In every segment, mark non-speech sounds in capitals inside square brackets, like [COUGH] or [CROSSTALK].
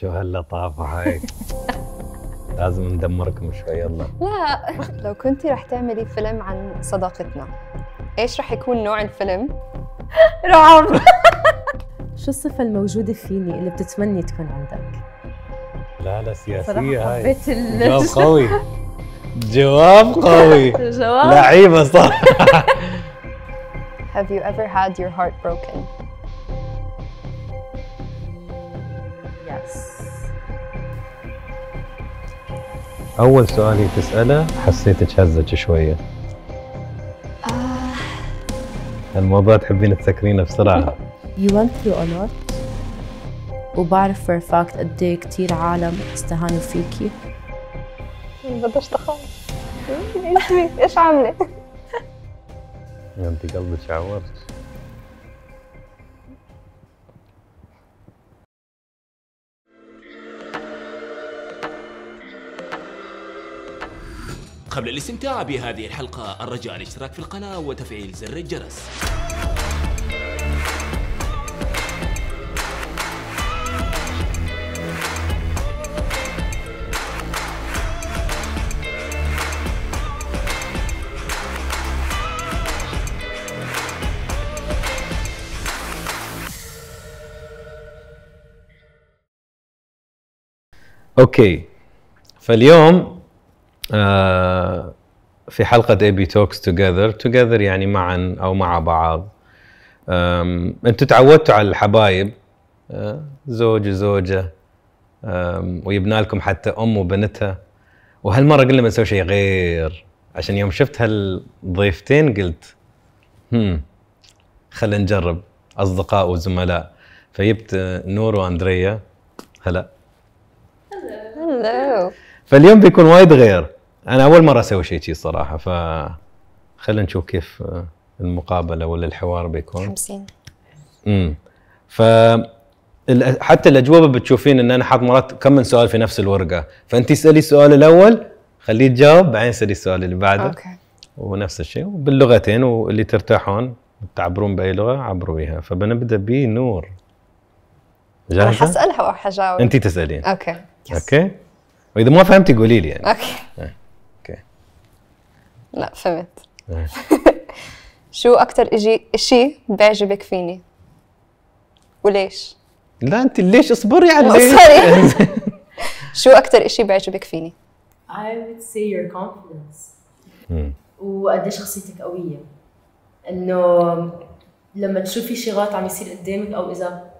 شو هاللطافة هاي لازم ندمركم شوي يلا لا لو كنتي رح تعملي فيلم عن صداقتنا ايش رح يكون نوع الفيلم؟ [LAUGHS] رعب [LAUGHS] شو الصفة الموجودة فيني اللي بتتمني تكون عندك؟ لا لا سياسية هاي حبيت جواب قوي جواب قوي [LAUGHS] جواب لعيبة صح Have you ever had your heart broken? أول سؤال هي تسأله حسيت تشهزج شوية آه. الموضوع تحبين تسكرينه بسرعة You went through a lot وبعرف for a fact قد ايه كثير عالم استهانوا فيكي بدش تخاف ايش عامله؟ انت قلبك عورت قبل الاستمتاع بهذه الحلقة الرجاء الاشتراك في القناة وتفعيل زر الجرس اوكي فاليوم آه، في حلقة اي بي توكس توجذر توجذر يعني معا او مع بعض انتم تعودتوا على الحبايب زوج آه، وزوجة ويبنى لكم حتى ام وبنتها وهالمرة قلنا بنسوي شيء غير عشان يوم شفت هالضيفتين قلت هم خلينا نجرب اصدقاء وزملاء فجبت نور واندريا هلا هلا فاليوم بيكون وايد غير انا اول مره اسوي شيء كذي الصراحه ف خلينا نشوف كيف المقابله ولا الحوار بيكون 50 امم ف حتى الاجوبه بتشوفين ان انا حاط مرات كم من سؤال في نفس الورقه فانت اسالي السؤال الاول خليه يتجاوب بعدين اسالي السؤال اللي بعده اوكي ونفس الشيء باللغتين واللي ترتاحون تعبرون باي لغه عبروا بها فبنبدا بنور جاهزه؟ انا حاسالها وحجاوب انت تسالين اوكي يس. اوكي واذا ما فهمتي قولي لي يعني اوكي آه. لا فهمت إيه. [LAUGHS] شو اكثر شيء بيعجبك فيني؟ وليش؟ لا انت ليش اصبري على [LAUGHS] ليش [LAUGHS] شو اكثر شيء بيعجبك فيني؟ I would say your confidence وقديش إيه شخصيتك قوية انه لما تشوفي شي غلط عم يصير قدامك او اذا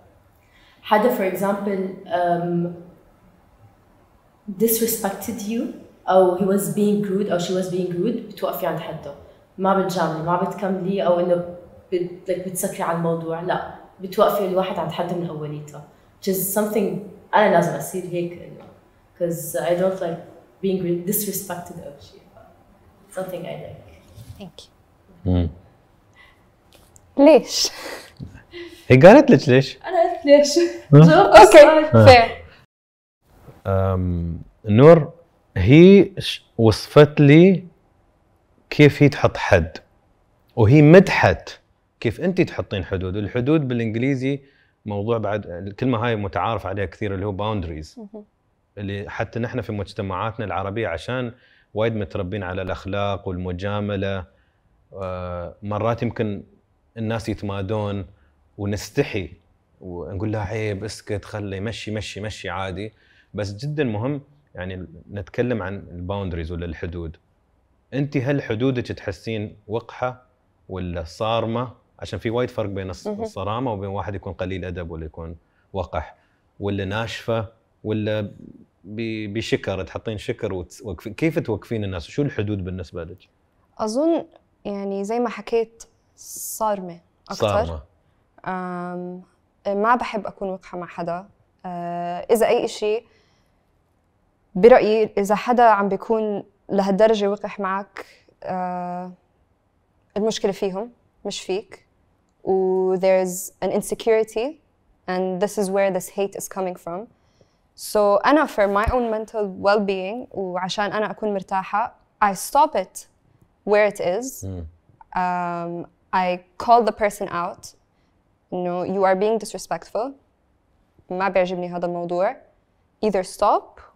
حدا for example um, disrespected you او he was being rude او she was being rude بتوقفي عند حده ما بتجاملي ما بتكملي او انه بت, like بتسكري على الموضوع لا بتوقفي الواحد عند حده من اوليته which is something انا لازم اصير هيك انه because I don't like being disrespected او شيء something I like thank you ليش؟ هي قالت لك ليش؟ انا قلت ليش؟ اوكي فير نور هي وصفت لي كيف هي تحط حد وهي مدحت كيف انت تحطين حدود الحدود بالانجليزي موضوع بعد الكلمه هاي متعارف عليها كثير اللي هو باوندريز اللي حتى نحن في مجتمعاتنا العربيه عشان وايد متربين على الاخلاق والمجامله آه، مرات يمكن الناس يتمادون ونستحي ونقول لها عيب اسكت خلي مشي مشي مشي عادي بس جدا مهم يعني نتكلم عن الباوندريز ولا الحدود انت هل حدودك تحسين وقحه ولا صارمه عشان في وايد فرق بين الصرامه وبين واحد يكون قليل ادب ولا يكون وقح ولا ناشفه ولا بشكر تحطين شكر وتوقفين كيف توقفين الناس شو الحدود بالنسبه لك اظن يعني زي ما حكيت صارمه اكثر صارمه ما بحب اكون وقحه مع حدا أه، اذا اي شيء برايي اذا حدا عم بيكون لهالدرجه وقح معك آه المشكله فيهم مش فيك و there's an insecurity and this is where this hate is coming from so أنا for my own mental well-being وعشان أنا أكون مرتاحة I stop it where it is mm. um, I call the person out you know you are being disrespectful ما بيعجبني هذا الموضوع either stop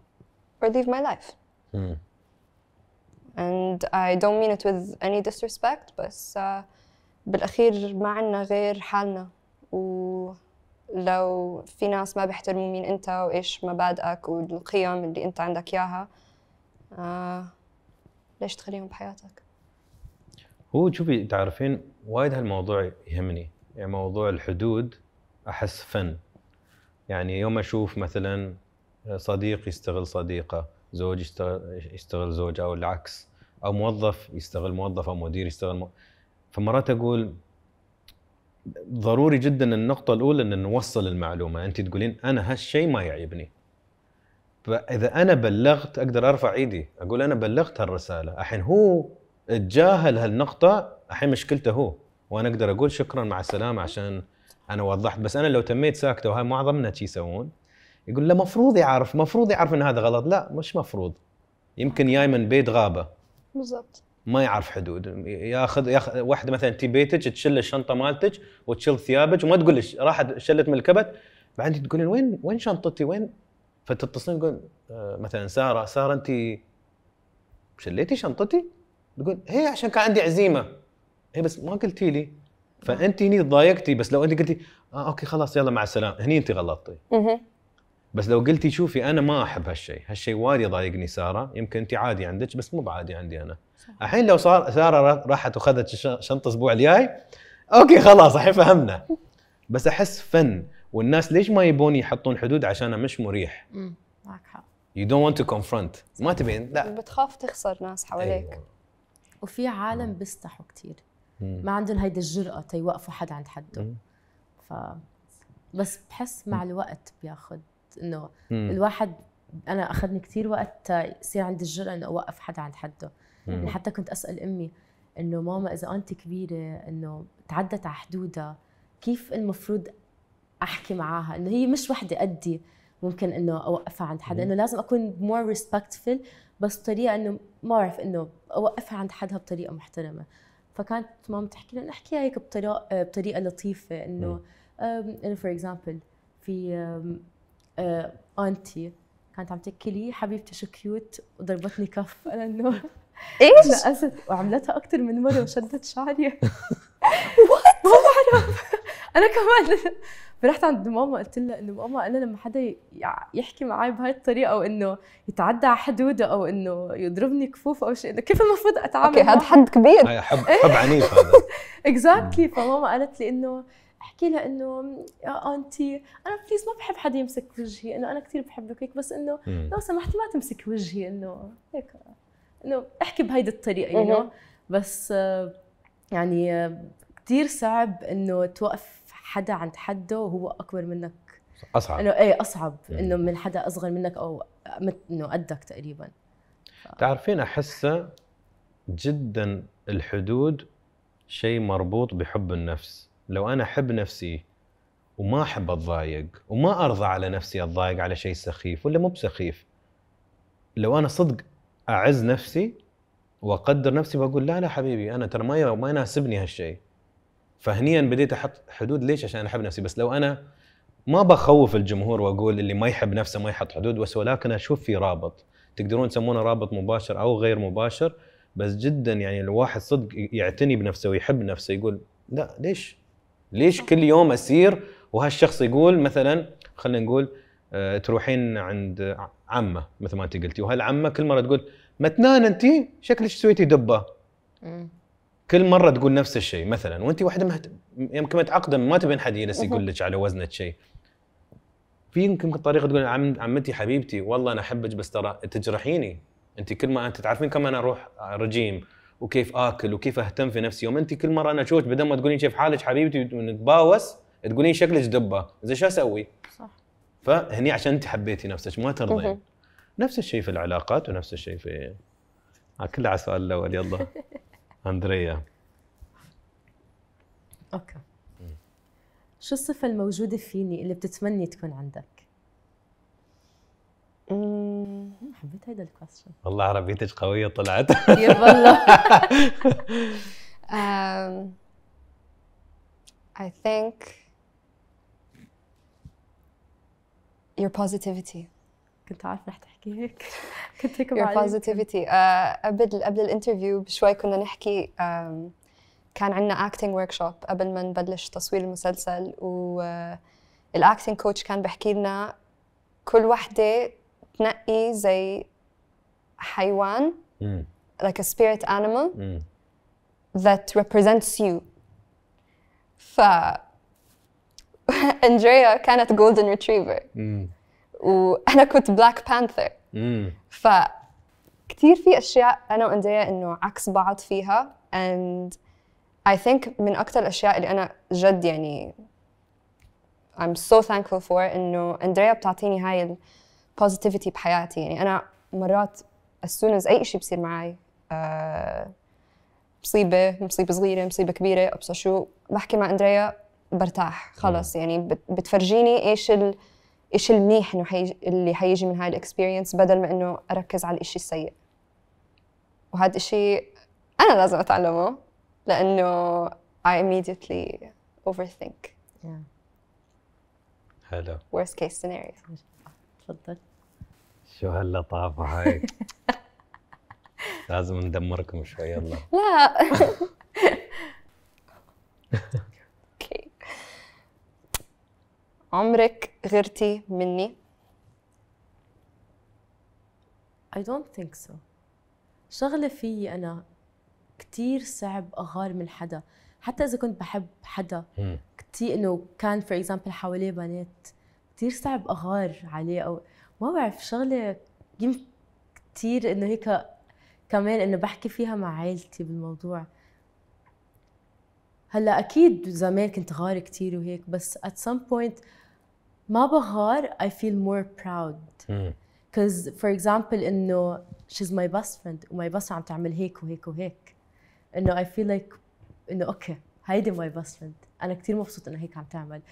or leave my life. Mm. And I don't mean it with any disrespect بس uh, بالأخير ما عنا غير حالنا ولو في ناس ما بيحترموا مين أنت وإيش مبادئك والقيم اللي أنت عندك إياها آه ليش تخليهم بحياتك؟ هو شوفي تعرفين وايد هالموضوع يهمني يعني موضوع الحدود أحس فن يعني يوم أشوف مثلا صديق يستغل صديقه زوج يستغل, زوجة زوج او العكس او موظف يستغل موظف او مدير يستغل مو... فمرات اقول ضروري جدا النقطة الأولى أن نوصل المعلومة، أنت تقولين أنا هالشيء ما يعجبني. فإذا أنا بلغت أقدر أرفع إيدي، أقول أنا بلغت هالرسالة، الحين هو تجاهل هالنقطة الحين مشكلته هو، وأنا أقدر أقول شكرا مع السلامة عشان أنا وضحت، بس أنا لو تميت ساكتة وهاي معظمنا شي يسوون، يقول له مفروض يعرف مفروض يعرف ان هذا غلط لا مش مفروض يمكن جاي من بيت غابه بالضبط ما يعرف حدود ياخذ ياخذ واحده مثلا تي بيتك تشل الشنطه مالتك وتشل ثيابك وما تقول لك راحت شلت من الكبت بعدين تقولين وين وين شنطتي وين فتتصلين تقول آه، مثلا ساره ساره انت شليتي شنطتي؟ تقول هي عشان كان عندي عزيمه هي بس ما قلتي لي فانت هني تضايقتي بس لو انت قلتي آه اوكي خلاص يلا مع السلامه هني انت غلطتي بس لو قلتي شوفي انا ما احب هالشيء هالشيء وايد يضايقني ساره يمكن انت عادي عندك بس مو بعادي عندي انا الحين لو صار ساره راحت وخذت شنطه الاسبوع الجاي اوكي خلاص الحين فهمنا بس احس فن والناس ليش ما يبون يحطون حدود عشان مش مريح امم معك حق يو دونت ونت تو كونفرونت ما تبين لا بتخاف تخسر ناس حواليك أيوة. وفي عالم بيستحوا كثير ما عندهم هيدي الجرأة تيوقفوا حد عند حده ف بس بحس مع الوقت بياخذ انه الواحد انا اخذني كثير وقت يصير عندي الجرأه انه اوقف حدا عند حده يعني حتى كنت اسال امي انه ماما اذا انت كبيره انه تعدت على حدودها كيف المفروض احكي معاها انه هي مش وحده قدي ممكن انه اوقفها عند حدا انه لازم اكون مور ريسبكتفل بس بطريقه انه ما بعرف انه اوقفها عند حدها بطريقه محترمه فكانت ماما تحكي لنا احكيها هيك بطريقه بطريقه لطيفه انه انه فور اكزامبل في آه، انتي كانت عم تحكي لي حبيبتي شو كيوت وضربتني كف [LAUGHS] انا انه ايش؟ نقصت وعملتها اكثر من مره وشدت شعري وات [LAUGHS] ما بعرف [LAUGHS] انا كمان رحت عند ماما قلت لها انه ماما انا لما حدا يحكي معي بهاي الطريقه او انه يتعدى على حدوده او انه يضربني كفوف او شيء انه كيف المفروض اتعامل اوكي هذا حد كبير حب حب عنيف هذا اكزاكتلي فماما قالت لي انه احكي لها انه يا انتي انا بليز ما بحب حدا يمسك وجهي انه انا كثير بحبك هيك بس انه لو سمحتي ما تمسك وجهي انه هيك انه احكي بهيدي الطريقه يو نو بس يعني كثير صعب انه توقف حدا عند حده وهو اكبر منك اصعب انه ايه اصعب انه من حدا اصغر منك او انه قدك تقريبا تعرفين احسه جدا الحدود شيء مربوط بحب النفس لو انا احب نفسي وما احب اتضايق وما ارضى على نفسي اتضايق على شيء سخيف ولا مو بسخيف لو انا صدق اعز نفسي واقدر نفسي بقول لا لا حبيبي انا ترى ما ما يناسبني هالشيء فهنيا بديت احط حدود ليش عشان احب نفسي بس لو انا ما بخوف الجمهور واقول اللي ما يحب نفسه ما يحط حدود بس ولكن اشوف في رابط تقدرون تسمونه رابط مباشر او غير مباشر بس جدا يعني الواحد صدق يعتني بنفسه ويحب نفسه يقول لا ليش ليش كل يوم اسير وهالشخص يقول مثلا خلينا نقول آه، تروحين عند عمه مثل ما انت قلتي وهالعمه كل مره تقول متنان انت شكلك سويتي دبه كل مره تقول نفس الشيء مثلا وانت واحده مهت... يمكن متعقده ما تبين حد يجلس يقول لك على وزنك شيء في يمكن طريقه تقول عم عمتي حبيبتي والله انا احبك بس ترى تجرحيني انت كل ما انت تعرفين كم انا اروح آه، رجيم وكيف اكل وكيف اهتم في نفسي يوم انت كل مره انا اشوفك بدل ما تقولين كيف حالك حبيبتي ونتباوس تقولين شكلك دبه زين شو اسوي؟ صح فهني عشان انت حبيتي نفسك ما ترضين نفس الشيء في العلاقات ونفس الشيء في آه، كلها على السؤال الاول يلا [LAUGHS] اندريا اوكي شو الصفة الموجودة فيني اللي بتتمني تكون عندك؟ حبيت هيدا الكويستشن والله عربيتك قوية طلعت يب والله um, I think your positivity كنت عارفة رح تحكي هيك [LAUGHS] كنت هيك your positivity آه، قبل قبل الانترفيو بشوي كنا نحكي um, كان عندنا acting workshop قبل ما نبلش تصوير المسلسل و آه، الاكتنج كوتش كان بحكي لنا كل وحده تنقي زي حيوان mm. like a spirit animal mm. that represents you ف اندريا [LAUGHS] كانت جولدن ريتريفر وانا كنت بلاك بانثر ف كثير في اشياء انا واندريا انه عكس بعض فيها and I think من اكثر الاشياء اللي انا جد يعني I'm so thankful for انه اندريا بتعطيني هاي بوزيتيفيتي بحياتي يعني انا مرات as اي شيء بصير معي آه، مصيبه مصيبه صغيره مصيبه كبيره ابصر شو بحكي مع اندريا برتاح خلص يعني بتفرجيني ايش ال... ايش المنيح انه حي... اللي حيجي من هاي الاكسبيرينس بدل ما انه اركز على الشيء السيء وهذا الشيء انا لازم اتعلمه لانه I immediately overthink yeah. حلو worst case scenario تفضل شو هاللطافه هاي [LAUGHS] لازم ندمركم شوي يلا لا اوكي [LAUGHS] عمرك غرتي مني؟ I don't think so شغلة فيي أنا كتير صعب أغار من حدا حتى إذا كنت بحب حدا كتير إنه كان فور إكزامبل حواليه بنات كتير صعب اغار عليه او ما بعرف شغله يمكن كتير انه هيك كمان انه بحكي فيها مع عائلتي بالموضوع هلا اكيد زمان كنت غار كتير وهيك بس at some point ما بغار I feel more proud because for example انه she's my best friend وماي best عم تعمل هيك وهيك وهيك انه I feel like انه اوكي هيدي ماي best friend انا كثير مبسوط انه هيك عم تعمل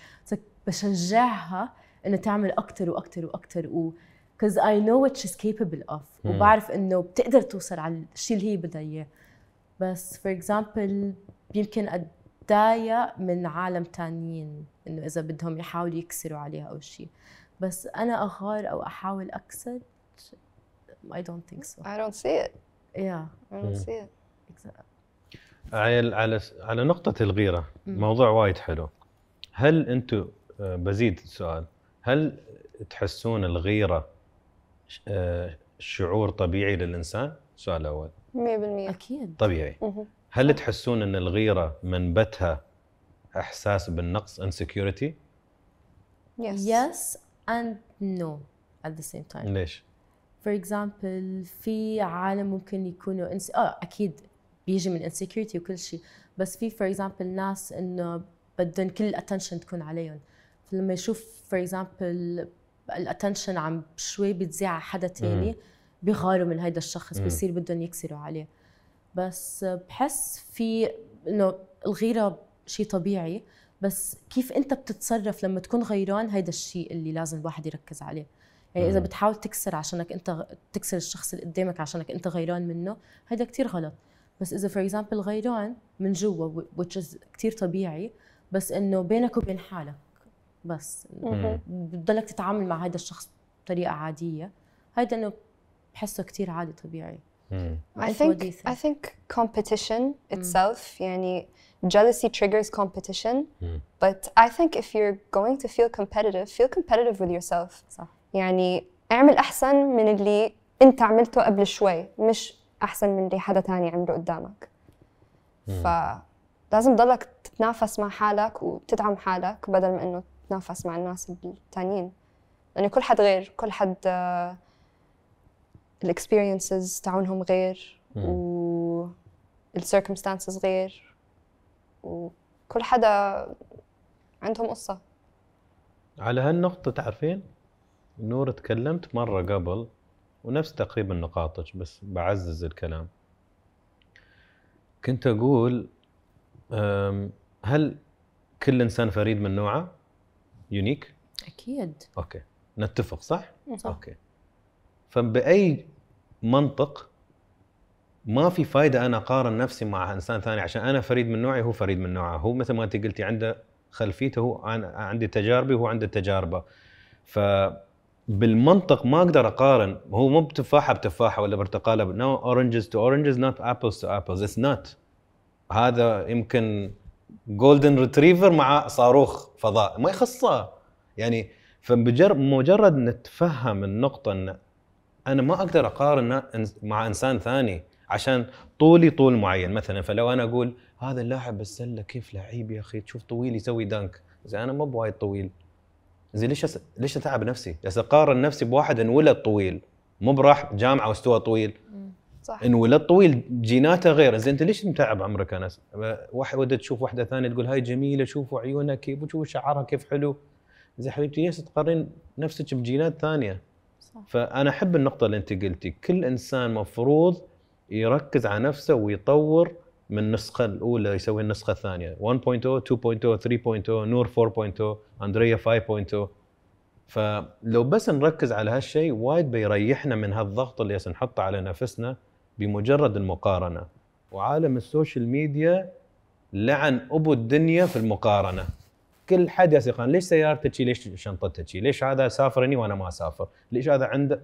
بشجعها انه تعمل اكثر واكثر واكثر و because I know what she's capable of مم. وبعرف انه بتقدر توصل على الشيء اللي هي بدها اياه بس for example يمكن اتضايق من عالم ثانيين انه اذا بدهم يحاولوا يكسروا عليها او شيء بس انا اغار او احاول اكسر I don't think so I don't see it yeah I don't see it على على نقطة الغيرة موضوع وايد حلو هل انتم آه، بزيد السؤال هل تحسون الغيره آه، شعور طبيعي للانسان؟ السؤال الاول 100% اكيد طبيعي هل تحسون ان الغيره منبتها احساس بالنقص insecurity؟ يس يس اند نو ات ذا سيم تايم ليش؟ فور اكزامبل في عالم ممكن يكونوا انس... اه اكيد بيجي من insecurity وكل شيء بس في فور اكزامبل ناس انه بدهم كل الاتنشن تكون عليهم لما يشوف فور اكزامبل الاتنشن عم شوي بتزيع على حدا تاني بيغاروا من هيدا الشخص بيصير بدهم يكسروا عليه بس بحس في انه الغيره شيء طبيعي بس كيف انت بتتصرف لما تكون غيران هيدا الشيء اللي لازم الواحد يركز عليه يعني اذا بتحاول تكسر عشانك انت تكسر الشخص اللي قدامك عشانك انت غيران منه هيدا كثير غلط بس اذا فور اكزامبل غيران من جوا وتش is كثير طبيعي بس انه بينك وبين حالك بس بتضلك تتعامل مع هذا الشخص بطريقه عاديه هيدا انه بحسه كثير عادي طبيعي I think I think competition itself يعني jealousy triggers competition but I think if you're going to feel competitive feel competitive with yourself صح. يعني اعمل احسن من اللي انت عملته قبل شوي مش احسن من اللي حدا تاني عمله قدامك mm. فلازم تضلك تتنافس مع حالك وتدعم حالك بدل ما انه تتنافس مع الناس التانيين لأن يعني كل حد غير كل حد آه، الاكسبيرينسز تاعونهم غير و السيركمستانسز غير وكل حدا عندهم قصة على هالنقطة تعرفين نور تكلمت مرة قبل ونفس تقريبا نقاطك بس بعزز الكلام كنت أقول هل كل إنسان فريد من نوعه؟ يونيك؟ اكيد اوكي نتفق صح؟ صح اوكي فباي منطق ما في فايده انا اقارن نفسي مع انسان ثاني عشان انا فريد من نوعي هو فريد من نوعه هو مثل ما انت قلتي عنده خلفيته هو عندي تجاربي وهو عنده تجاربه ف بالمنطق ما اقدر اقارن هو مو بتفاحه بتفاحه ولا برتقاله نو اورنجز تو اورنجز نوت ابلز تو ابلز اتس نوت هذا يمكن جولدن ريتريفر مع صاروخ فضاء ما يخصه يعني فمجرد نتفهم النقطة أن أنا ما أقدر أقارن مع إنسان ثاني عشان طولي طول معين مثلا فلو أنا أقول هذا اللاعب السلة كيف لعيب يا أخي تشوف طويل يسوي دانك زي أنا ما بوايد طويل زي ليش أس... ليش أتعب نفسي؟ أقارن نفسي بواحد انولد طويل مو براح جامعة واستوى طويل صح ان ولد طويل جيناته غير زين انت ليش متعب عمرك انس؟ واحده تشوف واحده ثانيه تقول هاي جميله شوفوا عيونها كيف شوفوا شعرها كيف حلو زين حبيبتي ليش تقارن نفسك بجينات ثانيه؟ صح. فانا احب النقطه اللي انت قلتي كل انسان مفروض يركز على نفسه ويطور من النسخه الاولى يسوي النسخه الثانيه 1.0 2.0 3.0 نور 4.0 اندريا 5.0 فلو بس نركز على هالشيء وايد بيريحنا من هالضغط اللي نحطه على نفسنا بمجرد المقارنه وعالم السوشيال ميديا لعن ابو الدنيا في المقارنه كل حد يسقن ليش سيارتك ليش شنطتك ليش هذا سافر هني وانا ما اسافر ليش هذا عنده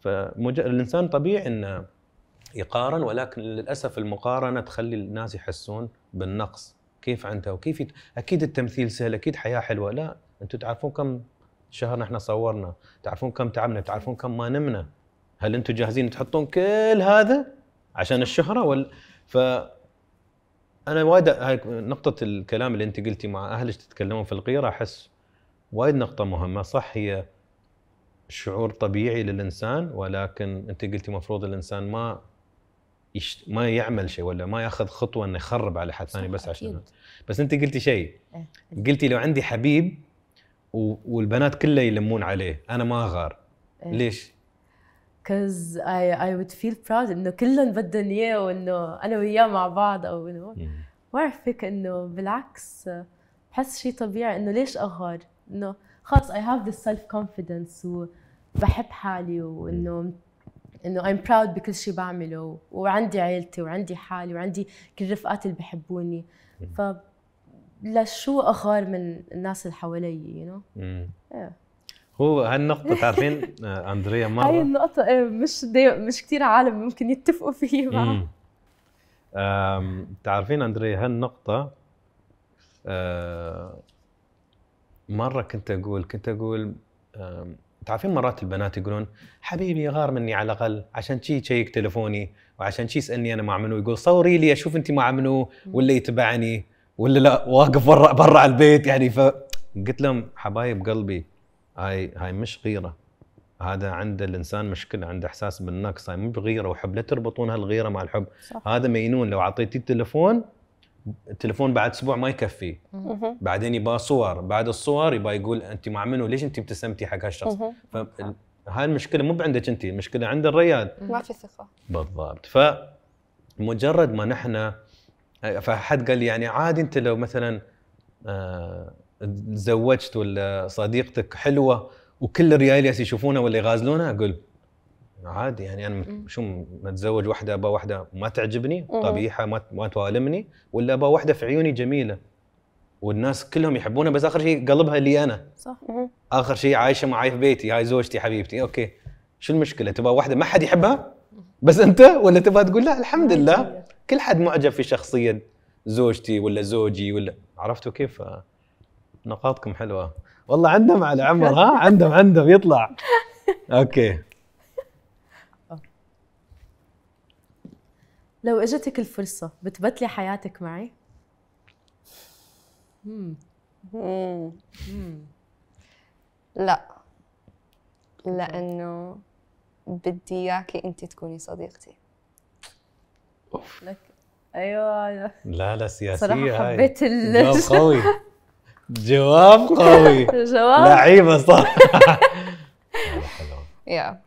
فمج... الانسان طبيعي انه يقارن ولكن للاسف المقارنه تخلي الناس يحسون بالنقص كيف عنده وكيف يت... اكيد التمثيل سهل اكيد حياه حلوه لا انتم تعرفون كم شهر احنا صورنا تعرفون كم تعبنا تعرفون كم ما نمنا هل انتم جاهزين تحطون كل هذا عشان الشهره ولا ف انا وايد هاي نقطه الكلام اللي انت قلتي مع اهلك تتكلمون في الغيره احس وايد نقطه مهمه صح هي شعور طبيعي للانسان ولكن انت قلتي المفروض الانسان ما يش... ما يعمل شيء ولا ما ياخذ خطوه انه يخرب على حد ثاني بس عشان بس انت قلتي شيء إيه، إيه. قلتي لو عندي حبيب و... والبنات كلها يلمون عليه انا ما اغار إيه. ليش؟ كز اي اي وود فيل براود انه كلهم بدهم اياه وانه انا وياه مع بعض او انه بعرف هيك انه بالعكس بحس شيء طبيعي انه ليش اغار؟ انه خلص اي هاف this سيلف confidence وبحب حالي وانه انه ايم براود بكل شيء بعمله وعندي عيلتي وعندي حالي وعندي كل رفقاتي اللي بحبوني ف لشو اغار من الناس اللي حوالي يو you know? Mm. yeah. هو هالنقطة تعرفين آه، أندريا مرة هاي النقطة إيه، مش دي مش كثير عالم ممكن يتفقوا فيها تعرفين أندريا هالنقطة أه مرة كنت أقول كنت أقول تعرفين مرات البنات يقولون حبيبي غار مني على الاقل عشان شي يشيك تلفوني وعشان شي يسالني انا مع منو يقول صوري لي اشوف انت مع منو ولا يتبعني ولا لا واقف برا برا على البيت يعني ف قلت لهم حبايب قلبي هاي هاي مش غيره هذا عند الانسان مشكله عنده احساس بالنقص هاي مو بغيره وحب لا تربطون هالغيره مع الحب صح. هذا مينون لو اعطيتيه التليفون التليفون بعد اسبوع ما يكفي بعدين يبقى صور بعد الصور يبقى يقول انت مع منو ليش انت ابتسمتي حق هالشخص فهاي المشكله مو عندك انت المشكله عند الريال ما في ثقه بالضبط فمجرد ما نحن فحد قال لي يعني عادي انت لو مثلا آه تزوجت ولا صديقتك حلوه وكل الرجال يشوفونها ولا يغازلونها اقول عادي يعني انا شو متزوج واحده ابى واحده ما تعجبني قبيحه ما ما توالمني ولا ابى واحده في عيوني جميله والناس كلهم يحبونها بس اخر شيء قلبها لي انا صح اخر شيء عايشه معي في بيتي هاي زوجتي حبيبتي اوكي شو المشكله تبى واحده ما حد يحبها بس انت ولا تبى تقول لا الحمد لله كل حد معجب في شخصيه زوجتي ولا زوجي ولا عرفتوا كيف نقاطكم حلوه والله عندهم على عمر ها [LAUGHS] عندهم عندهم يطلع [LAUGHS] اوكي لو اجتك الفرصة بتبتلي حياتك معي؟ لا لأنه بدي إياكي أنت تكوني صديقتي لك أيوة لا لا سياسية صراحة هاي. حبيت الجواب قوي [LAUGHS] جواب قوي جواب لعيبه صح يا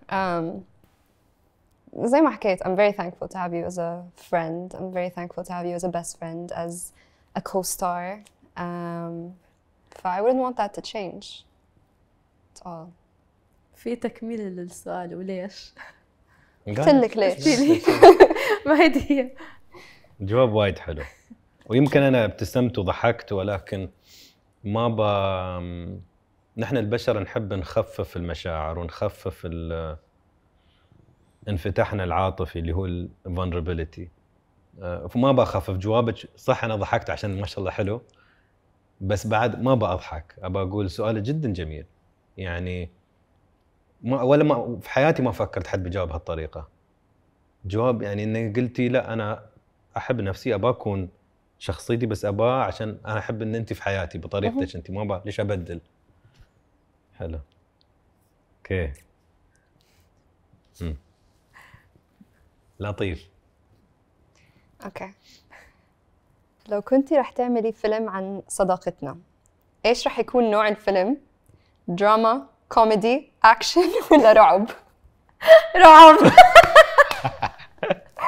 زي ما حكيت I'm very thankful to have you as a friend I'm very thankful to have you as a best friend as a co-star um, I wouldn't want that to change at all في تكملة للسؤال وليش؟ قلت لك ليش ما هي جواب وايد حلو ويمكن انا ابتسمت وضحكت ولكن ما ب... نحن البشر نحب نخفف المشاعر ونخفف ال... انفتاحنا العاطفي اللي هو الفنربيلتي آه، فما بخفف جوابك صح انا ضحكت عشان ما شاء الله حلو بس بعد ما بضحك ابى اقول سؤال جدا جميل يعني ما ولا ما في حياتي ما فكرت حد بيجاوب بهالطريقه جواب يعني انك قلتي لا انا احب نفسي ابى اكون شخصيتي بس اباه عشان انا احب ان انت في حياتي بطريقتك انت ما بقى ليش ابدل حلو اوكي لطيف اوكي لو كنتي رح تعملي فيلم عن صداقتنا ايش رح يكون نوع الفيلم دراما كوميدي اكشن ولا رعب رعب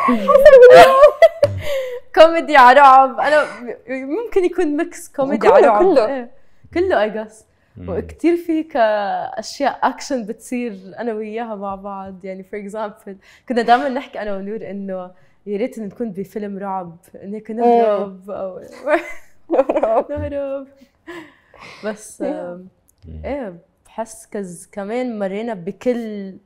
حسب [LAUGHS] [LAUGHS] كوميدي على رعب انا ممكن يكون ميكس كوميدي على رعب كله إيه. كله اي جس وكثير في كاشياء اكشن بتصير انا وياها مع بعض يعني فور اكزامبل كنا دائما نحكي انا ونور انه يا ريت نكون بفيلم رعب انه كنا إيه. نهرب او [LAUGHS] نهرب بس ايه, إيه، بحس كز كمان مرينا بكل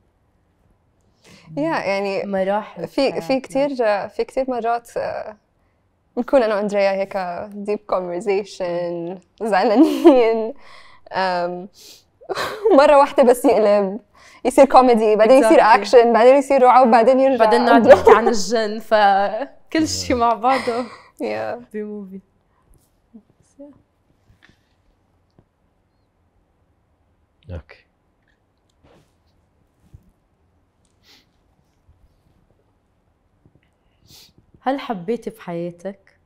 يا يعني مراحل في في كثير في كثير مرات آه، نكون انا واندريا هيك ديب كونفرزيشن زعلانين [LAUGHS] مره واحده بس يقلب يصير كوميدي بعدين يصير اكشن بعدين يصير رعب بعدين يرجع بعدين نقعد [LAUGHS] نحكي عن الجن فكل شيء مع بعضه يا بموفي اوكي هل حبيتي بحياتك؟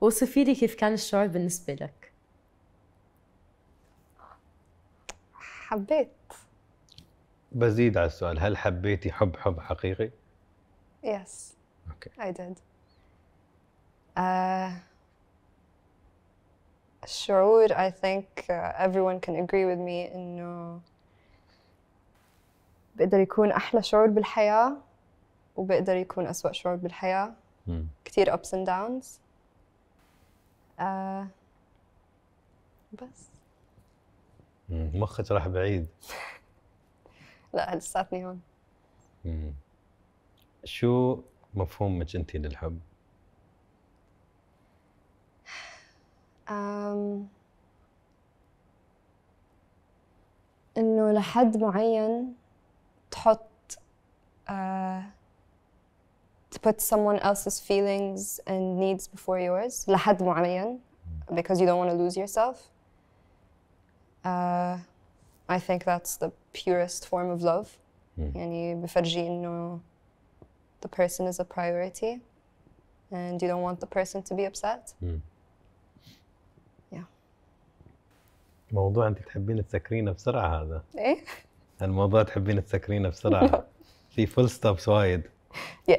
وصفي لي كيف كان الشعور بالنسبة لك حبيت بزيد على السؤال هل حبيتي حب حب حقيقي؟ يس اوكي اي آه، ديد الشعور I think آه، everyone can agree with me إنه بقدر يكون أحلى شعور بالحياة وبقدر يكون أسوأ شعور بالحياة كثير ابس اند داونز بس مخك راح بعيد [LAUGHS] لا لساتني هون شو مفهومك انت للحب؟ انه لحد معين تحط أه put someone else's feelings and needs before yours لحد معين because you don't want to lose yourself. Uh, I think that's the purest form of love. Mm. يعني بفرجي إنه the person is a priority and you don't want the person to be upset. Mm. Yeah. موضوع أنت تحبين تسكرينه بسرعة هذا. إيه؟ الموضوع تحبين تسكرينه بسرعة. [LAUGHS] في فول ستوبس وايد. [LAUGHS]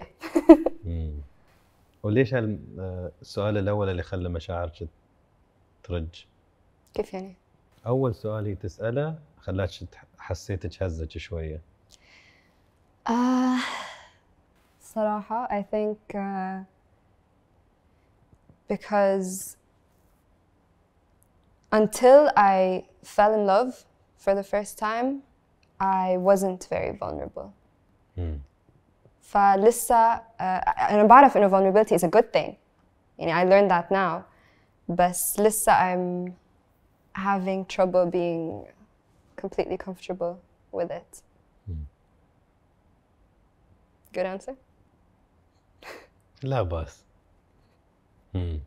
وليش السؤال الاول اللي خلى مشاعرك ترج؟ كيف يعني؟ اول سؤال هي تساله خلاك حسيتك هزك شويه. آه صراحة I think uh, because until I fell in love for the first time I wasn't very vulnerable. Mm. فلسه انا بعرف انه vulnerability is a good thing يعني I learned that now بس لسه I'm having trouble being completely comfortable with it. Good answer? لا بأس. اوكي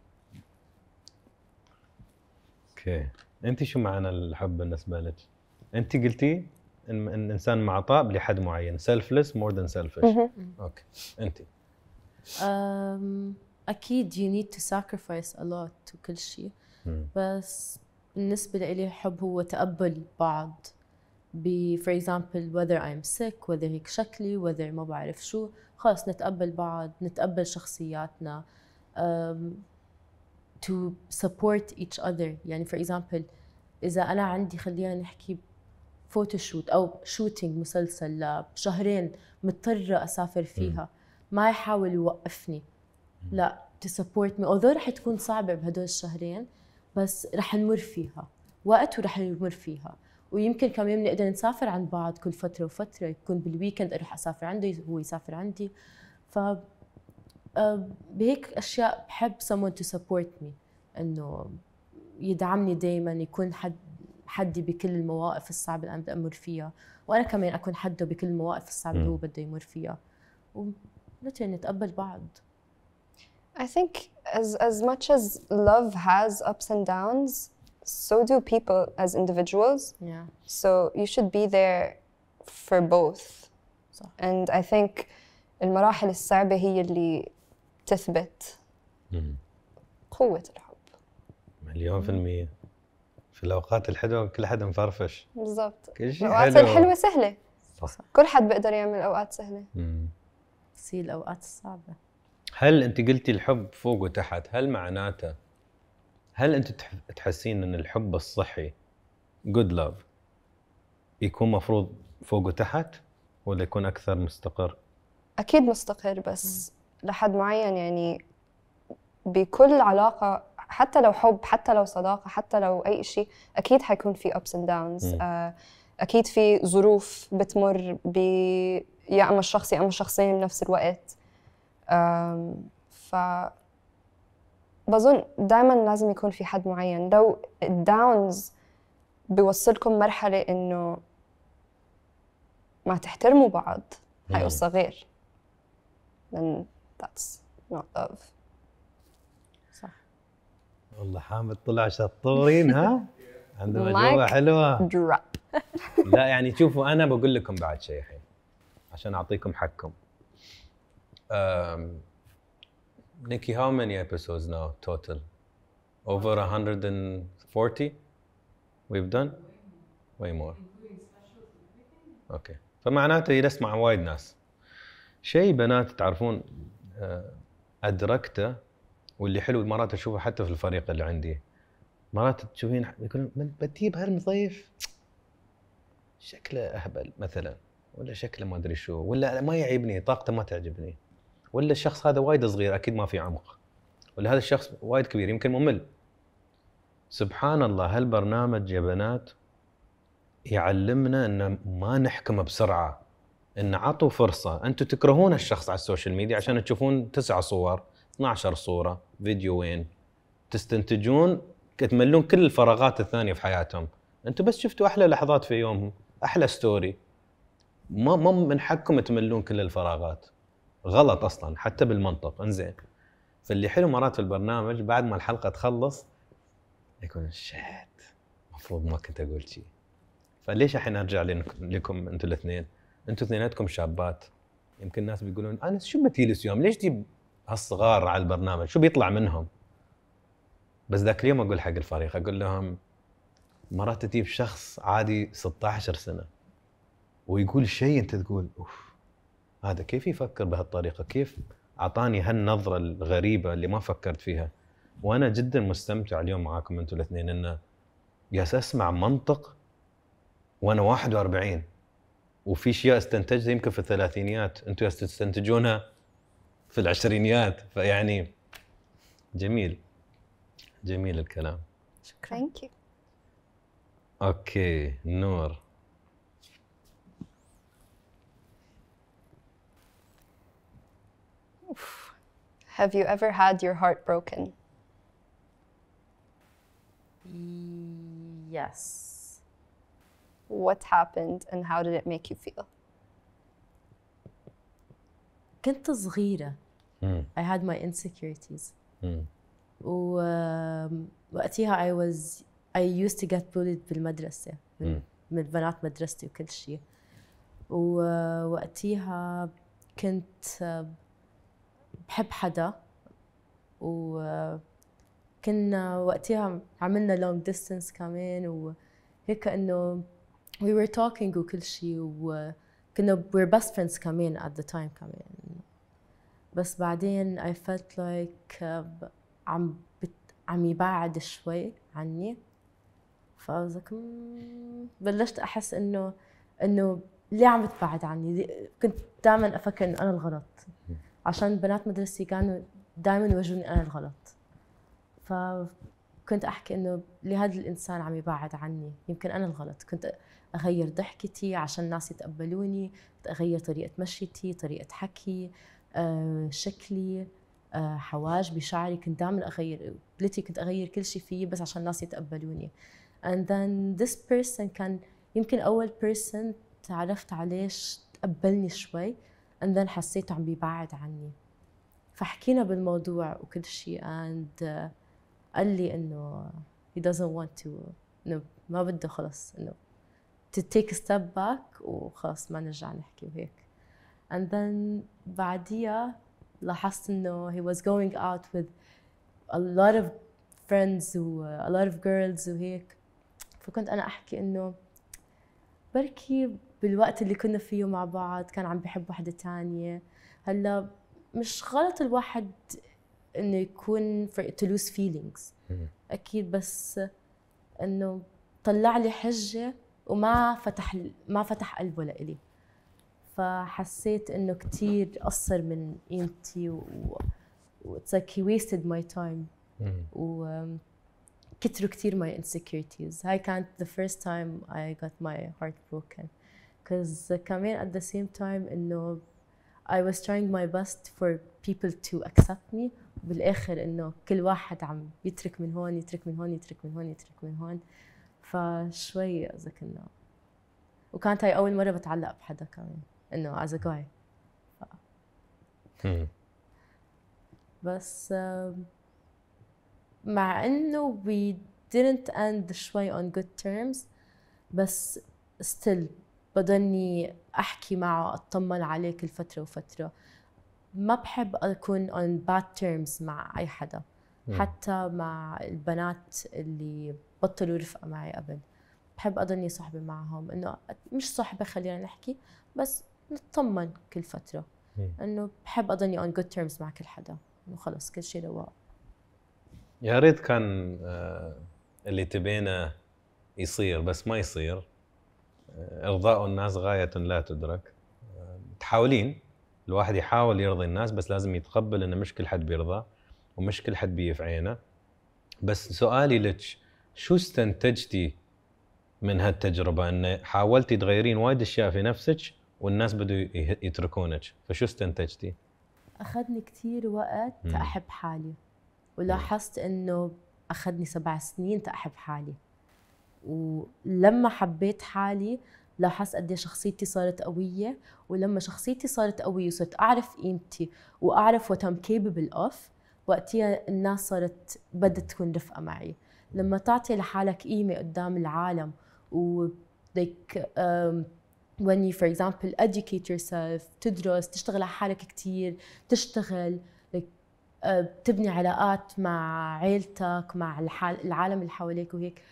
انت شو معنى الحب بالنسبه لك؟ انت قلتي ان انسان معطاء لحد معين سيلفلس مور ذان سيلفش اوكي انت اكيد يو نيد تو ساكرفايس ا لوت كل شيء بس بالنسبه لي الحب هو تقبل بعض ب فور example whether I'm sick whether هيك شكلي whether ما بعرف شو خلص نتقبل بعض نتقبل شخصياتنا um, to support each other يعني for example إذا أنا عندي خلينا نحكي فوتوشوت او شوتينج مسلسل لشهرين مضطره اسافر فيها ما يحاول يوقفني لا تسبورت مي اوذر رح تكون صعبه بهدول الشهرين بس رح نمر فيها وقت ورح نمر فيها ويمكن كم يوم نقدر نسافر عند بعض كل فتره وفتره يكون بالويكند اروح اسافر عنده هو يسافر عندي ف آه، بهيك اشياء بحب someone to support me انه يدعمني دائما يكون حد حدي بكل المواقف الصعبه اللي انا بدي امر فيها وانا كمان اكون حده بكل المواقف الصعبه اللي هو بده يمر فيها ولتن نتقبل بعض I think as as much as love has ups and downs so do people as individuals yeah so you should be there for both صح. and I think المراحل الصعبه هي اللي تثبت قوه الحب مليون في المية في الاوقات الحلوه كل حد مفرفش بالضبط كل شيء الاوقات حلو. الحلوه سهله صح كل حد بيقدر يعمل اوقات سهله امم بس هي الاوقات الصعبه هل انت قلتي الحب فوق وتحت هل معناته هل انت تحسين ان الحب الصحي جود لاف يكون مفروض فوق وتحت ولا يكون اكثر مستقر اكيد مستقر بس لحد معين يعني بكل علاقه حتى لو حب حتى لو صداقه حتى لو اي شيء اكيد حيكون في ابس اند داونز اكيد في ظروف بتمر ب يا اما الشخص يا اما الشخصين بنفس الوقت ف بظن دائما لازم يكون في حد معين لو الداونز بيوصلكم مرحله انه ما تحترموا بعض هاي قصه غير then that's not love والله حامد طلع شطورين ها [LAUGHS] عندهم اجوبه حلوه [LAUGHS] لا يعني شوفوا انا بقول لكم بعد شيء الحين عشان اعطيكم حقكم نيكي هاو ماني many ناو توتال اوفر 140 ويف دون واي مور اوكي فمعناته يسمع وايد ناس. شيء بنات تعرفون آه، أدركته واللي حلو مرات اشوفه حتى في الفريق اللي عندي مرات تشوفين يقولون من بتجيب هالمضيف شكله اهبل مثلا ولا شكله ما ادري شو ولا ما يعجبني طاقته ما تعجبني ولا الشخص هذا وايد صغير اكيد ما في عمق ولا هذا الشخص وايد كبير يمكن ممل سبحان الله هالبرنامج يا بنات يعلمنا ان ما نحكم بسرعه ان عطوا فرصه انتم تكرهون الشخص على السوشيال ميديا عشان تشوفون تسع صور 12 صوره فيديوين تستنتجون تملون كل الفراغات الثانيه في حياتهم انتم بس شفتوا احلى لحظات في يومهم احلى ستوري ما ما من حقكم تملون كل الفراغات غلط اصلا حتى بالمنطق انزين فاللي حلو مرات في البرنامج بعد ما الحلقه تخلص يكون شيت المفروض ما كنت اقول شيء فليش الحين ارجع لكم انتم الاثنين انتم اثنيناتكم شابات يمكن الناس بيقولون انا شو بتجلس يوم ليش تجيب هالصغار على البرنامج شو بيطلع منهم بس ذاك اليوم اقول حق الفريق اقول لهم مرات تجيب شخص عادي 16 سنه ويقول شيء انت تقول اوف هذا كيف يفكر بهالطريقه كيف اعطاني هالنظره الغريبه اللي ما فكرت فيها وانا جدا مستمتع اليوم معاكم انتم الاثنين انه جالس اسمع منطق وانا 41 وفي اشياء استنتجتها يمكن في الثلاثينيات انتم تستنتجونها في العشرينيات فيعني جميل جميل الكلام شكرا ثانك اوكي نور Have you ever had your heart broken? Yes. What happened and how did it make you feel? كنت صغيره I had my insecurities و ووقتها I was I used to get bullied بالمدرسة من, mm. بنات مدرستي وكل شيء ووقتها كنت بحب حدا وكنا وقتها عملنا لونج distance كمان وهيك انه we were talking وكل شيء وكنا we were best friends كمان at the time كمان بس بعدين I felt like آه، عم بت... عم يبعد شوي عني فازك بلشت احس انه انه ليه عم بتبعد عني؟ كنت دائما افكر انه انا الغلط عشان بنات مدرستي كانوا دائما يوجهوني انا الغلط فكنت احكي انه لهذا الانسان عم يبعد عني؟ يمكن انا الغلط كنت اغير ضحكتي عشان الناس يتقبلوني، اغير طريقه مشيتي، طريقه حكي، آه، شكلي آه، حواجبي شعري كنت دائما اغير بلتي كنت اغير كل شيء فيه بس عشان الناس يتقبلوني and then this person كان يمكن اول person تعرفت عليه تقبلني شوي and then حسيته عم بيبعد عني فحكينا بالموضوع وكل شيء and uh, قال لي انه he doesn't want to انه ما بده خلص انه to take a step back وخلص ما نرجع نحكي وهيك and then بعديها لاحظت انه he was going out with a lot of friends و a lot of girls وهيك فكنت انا احكي انه بركي بالوقت اللي كنا فيه مع بعض كان عم بحب وحده تانية هلا مش غلط الواحد انه يكون to lose feelings اكيد بس انه طلع لي حجه وما فتح ما فتح قلبه لإلي فحسيت انه كثير قصر من قيمتي و اتس لايك هي ويستد ماي تايم و كتروا كثير ماي insecurities هاي كانت the first time I got my heart broken because كمان at the same time انه I was trying my best for people to accept me بالاخر انه كل واحد عم يترك من هون يترك من هون يترك من هون يترك من هون فشوي قصدك انه وكانت هاي اول مره بتعلق بحدا كمان انه از ا جاي بس مع انه we didn't end شوي on good terms بس still بضلني احكي معه اطمن عليه كل فتره وفتره ما بحب اكون on bad terms مع اي حدا حتى مع البنات اللي بطلوا رفقه معي قبل بحب اضلني صحبه معهم انه مش صحبه خلينا نحكي بس نتطمن كل فتره إيه. انه بحب اضلني اون جود تيرمز مع كل حدا انه خلص كل شيء رواق يا ريت كان آه، اللي تبينه يصير بس ما يصير آه، ارضاء الناس غايه لا تدرك آه، تحاولين الواحد يحاول يرضي الناس بس لازم يتقبل انه مش كل حد بيرضى ومش كل حد بيف عينه بس سؤالي لك شو استنتجتي من هالتجربه انه حاولتي تغيرين وايد اشياء في نفسك والناس بدوا يتركونك فشو استنتجتي؟ أخذني كثير وقت احب حالي ولاحظت إنه أخذني سبع سنين تأحب حالي ولما حبيت حالي لاحظت قد إيه شخصيتي صارت قوية ولما شخصيتي صارت قوية وصرت أعرف قيمتي وأعرف وات أم كيبل أوف وقتها الناس صارت بدها تكون رفقة معي لما تعطي لحالك قيمة قدام العالم و like, um, when you for example educate yourself تدرس تشتغل على حالك كثير تشتغل like, uh, علاقات مع عيلتك مع العالم اللي حواليك وهيك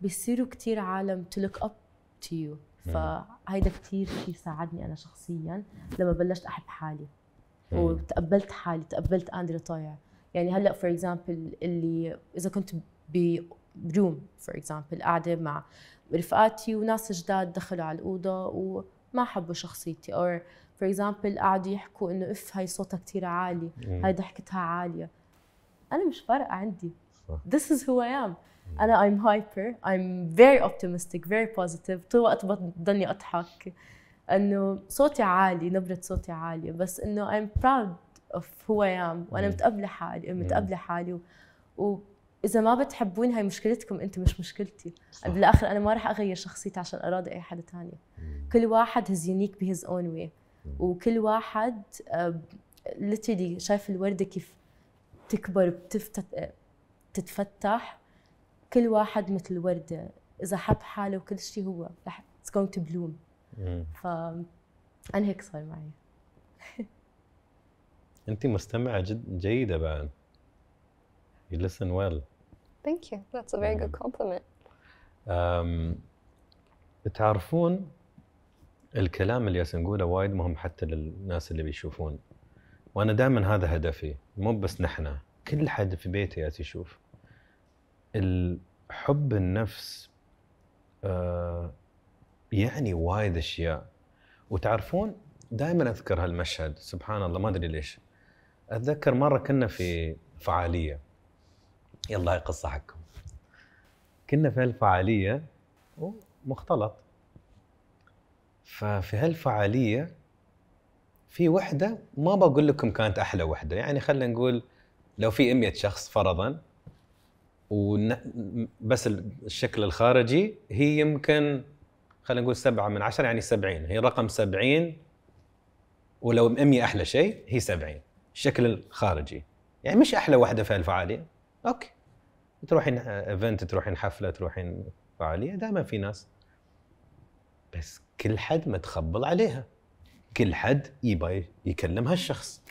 بيصيروا كثير عالم to look up to you فهيدا كثير شيء ساعدني انا شخصيا لما بلشت احب حالي وتقبلت حالي تقبلت اندري طايع يعني هلا فور اكزامبل اللي اذا كنت بروم فور اكزامبل قاعده مع رفقاتي وناس جداد دخلوا على الاوضه وما حبوا شخصيتي اور فور اكزامبل قعدوا يحكوا انه اف هاي صوتها كثير عالي هاي ضحكتها عاليه انا مش فارقه عندي This is who I am. انا I'm hyper, I'm very optimistic, very positive. طول الوقت بضلني اضحك انه صوتي عالي، نبرة صوتي عالية، بس انه I'm proud of who I am وانا متقبلة حالي، متقبلة حالي و... اذا ما بتحبوني هاي مشكلتكم انتم مش مشكلتي صح. بالاخر انا ما راح اغير شخصيتي عشان اراضي اي حدا ثاني كل واحد هز يونيك بهيز اون واي وكل واحد ليترلي شايف الورده كيف تكبر بتفتت بتتفتح آه، كل واحد مثل الورده اذا حب حاله وكل شيء هو رح اتس جوينغ تو بلوم ف انا هيك صار معي [LAUGHS] انت مستمعه جد جيده بعد You listen well. Thank you. That's a very good um, compliment. Um, تعرفون الكلام اللي نقوله وايد مهم حتى للناس اللي بيشوفون وانا دائما هذا هدفي مو بس نحن كل حد في بيته ياتي يشوف الحب النفس آه يعني وايد اشياء وتعرفون دائما اذكر هالمشهد سبحان الله ما ادري ليش اتذكر مره كنا في فعاليه يلا هاي قصة حقكم كنا في هالفعالية ومختلط ففي هالفعالية في وحدة ما بقول لكم كانت أحلى وحدة يعني خلينا نقول لو في 100 شخص فرضا بس الشكل الخارجي هي يمكن خلينا نقول سبعة من عشرة يعني سبعين هي رقم سبعين ولو 100 أحلى شيء هي سبعين الشكل الخارجي يعني مش أحلى واحدة في هالفعالية أوكي تروحين ايفنت آه، تروحين حفله تروحين فعاليه دائما في ناس بس كل حد متخبل عليها كل حد يبى يكلم هالشخص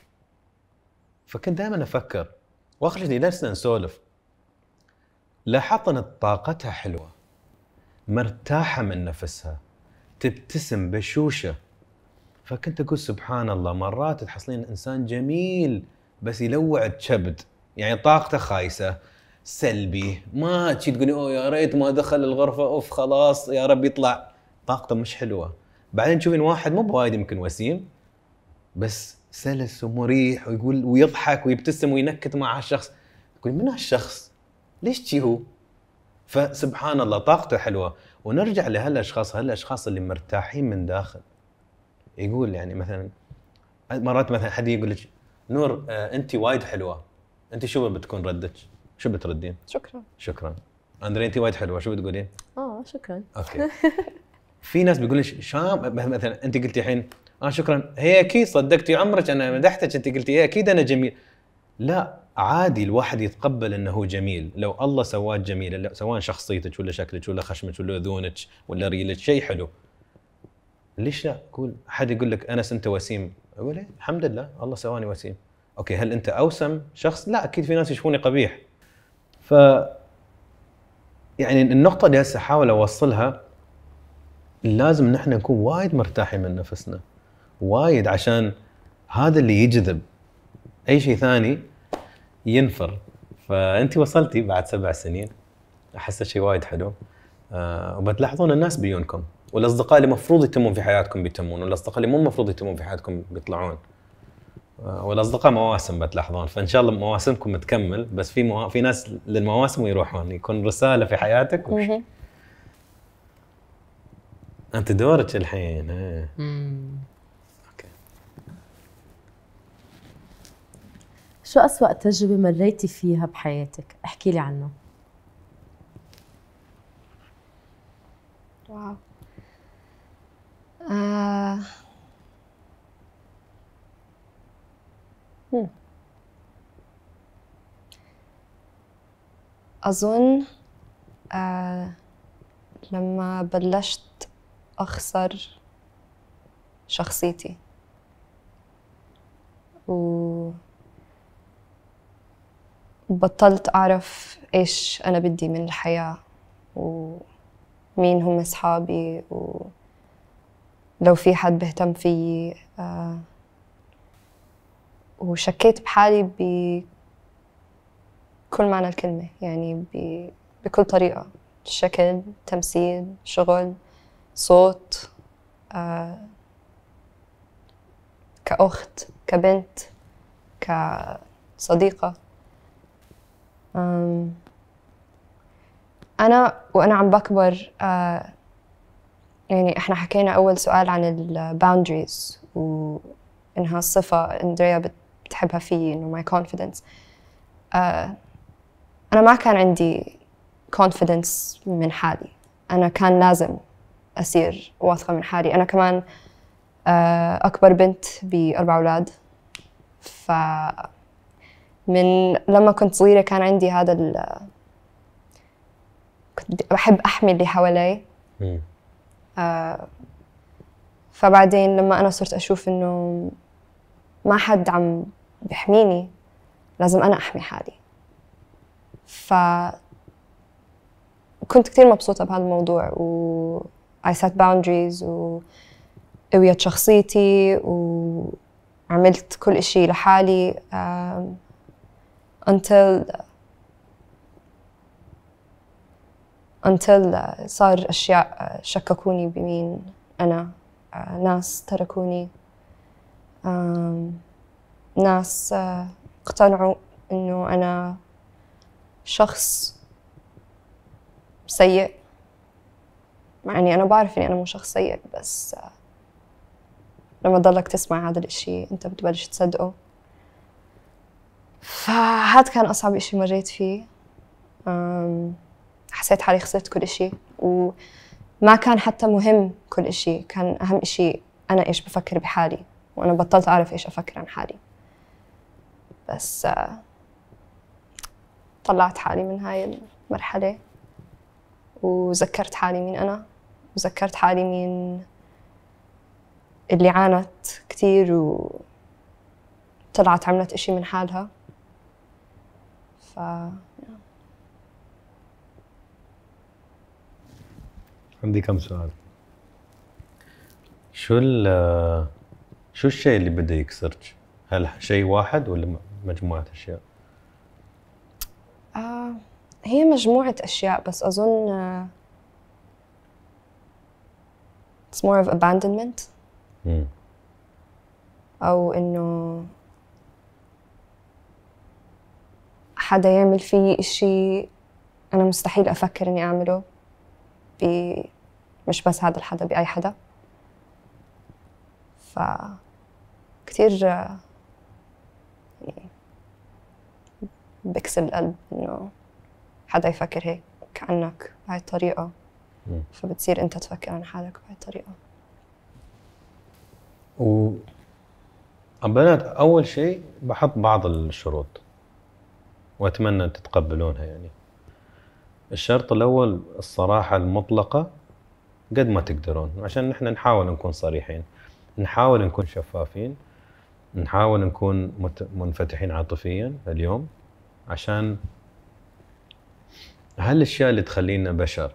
فكنت دائما افكر واخر شيء جلسنا نسولف لاحظت ان طاقتها حلوه مرتاحه من نفسها تبتسم بشوشه فكنت اقول سبحان الله مرات تحصلين انسان جميل بس يلوع الكبد يعني طاقته خايسه سلبي ما تشي تقولي اوه يا ريت ما دخل الغرفه اوف خلاص يا رب يطلع طاقته مش حلوه بعدين تشوفين واحد مو بوايد يمكن وسيم بس سلس ومريح ويقول ويضحك ويبتسم وينكت مع الشخص تقول من هالشخص ليش تشي هو فسبحان الله طاقته حلوه ونرجع لهالاشخاص هالاشخاص اللي مرتاحين من داخل يقول يعني مثلا مرات مثلا حد يقول لك نور آه، انت وايد حلوه انت شو بتكون ردك شو بتردين؟ شكرا شكرا اندري انت وايد حلوه شو بتقولين؟ اه شكرا اوكي [LAUGHS] في ناس بيقول لك شام مثلا انت قلتي الحين اه شكرا هي اكيد صدقتي عمرك انا مدحتك انت قلتي هي إيه، اكيد انا جميل لا عادي الواحد يتقبل انه جميل لو الله سواك جميل سواء شخصيتك ولا شكلك ولا خشمك ولا اذونك ولا ريلك شيء حلو ليش لا؟ قول حد يقول لك انس انت وسيم اقول إيه، الحمد لله الله سواني وسيم اوكي هل انت اوسم شخص؟ لا اكيد في ناس يشوفوني قبيح ف يعني النقطة اللي هسه احاول اوصلها لازم نحن نكون وايد مرتاحين من نفسنا وايد عشان هذا اللي يجذب اي شيء ثاني ينفر فانت وصلتي بعد سبع سنين أحس شيء وايد حلو أه وبتلاحظون الناس بيونكم والاصدقاء اللي المفروض يتمون في حياتكم بيتمون والاصدقاء اللي مو المفروض يتمون في حياتكم بيطلعون آه، والاصدقاء مواسم بتلاحظون فان شاء الله مواسمكم تكمل بس في مو... في ناس للمواسم ويروحون يكون رساله في حياتك وش... انت دورك الحين ها. إيه. شو اسوأ تجربه مريتي فيها بحياتك احكي لي عنه أظن آه لما بلشت أخسر شخصيتي و بطلت أعرف إيش أنا بدي من الحياة ومين هم أصحابي ولو في حد بيهتم فيي آه وشكيت بحالي بكل معنى الكلمة يعني بكل طريقة شكل تمثيل شغل صوت آه، كأخت كبنت كصديقة أنا وأنا عم بكبر آه، يعني إحنا حكينا أول سؤال عن الباوندريز وإنها الصفة أندريا بتحبها فيي إنه ماي آه، كونفيدنس أنا ما كان عندي كونفيدنس من حالي أنا كان لازم أصير واثقة من حالي أنا كمان آه، أكبر بنت بأربع أولاد ف من لما كنت صغيرة كان عندي هذا ال كنت بحب أحمي اللي حوالي آه فبعدين لما أنا صرت أشوف إنه ما حد عم بحميني لازم أنا أحمي حالي ف كنت كتير مبسوطة بهذا الموضوع و I set boundaries و قويت شخصيتي وعملت كل إشي لحالي uh, until until صار أشياء شككوني بمين أنا آه، ناس تركوني ناس آه، اقتنعوا إنه أنا شخص سيء مع اني انا بعرف اني انا مو شخص سيء بس آه، لما تضلك تسمع هذا الاشي انت بتبلش تصدقه فهاد كان اصعب اشي مريت فيه حسيت حالي خسرت كل اشي وما كان حتى مهم كل اشي كان اهم اشي انا ايش بفكر بحالي وانا بطلت اعرف ايش افكر عن حالي بس آه، طلعت حالي من هاي المرحلة وذكرت حالي مين أنا وذكرت حالي مين اللي عانت كثير وطلعت عملت إشي من حالها ف عندي كم سؤال شو ال شو الشيء اللي بده يكسرك؟ هل شيء واحد ولا مجموعة أشياء؟ هي مجموعة أشياء بس أظن آه، it's more of abandonment أو إنه حدا يعمل في إشي أنا مستحيل أفكر إني أعمله ب مش بس هذا الحدا بأي حدا ف كتير بكسر القلب انه حدا يفكر هيك عنك بهاي الطريقه فبتصير انت تفكر عن حالك بهاي الطريقه و بنات اول شيء بحط بعض الشروط واتمنى ان تتقبلونها يعني الشرط الاول الصراحه المطلقه قد ما تقدرون عشان نحن نحاول نكون صريحين نحاول نكون شفافين نحاول نكون منفتحين عاطفيا اليوم عشان هالاشياء اللي تخلينا بشر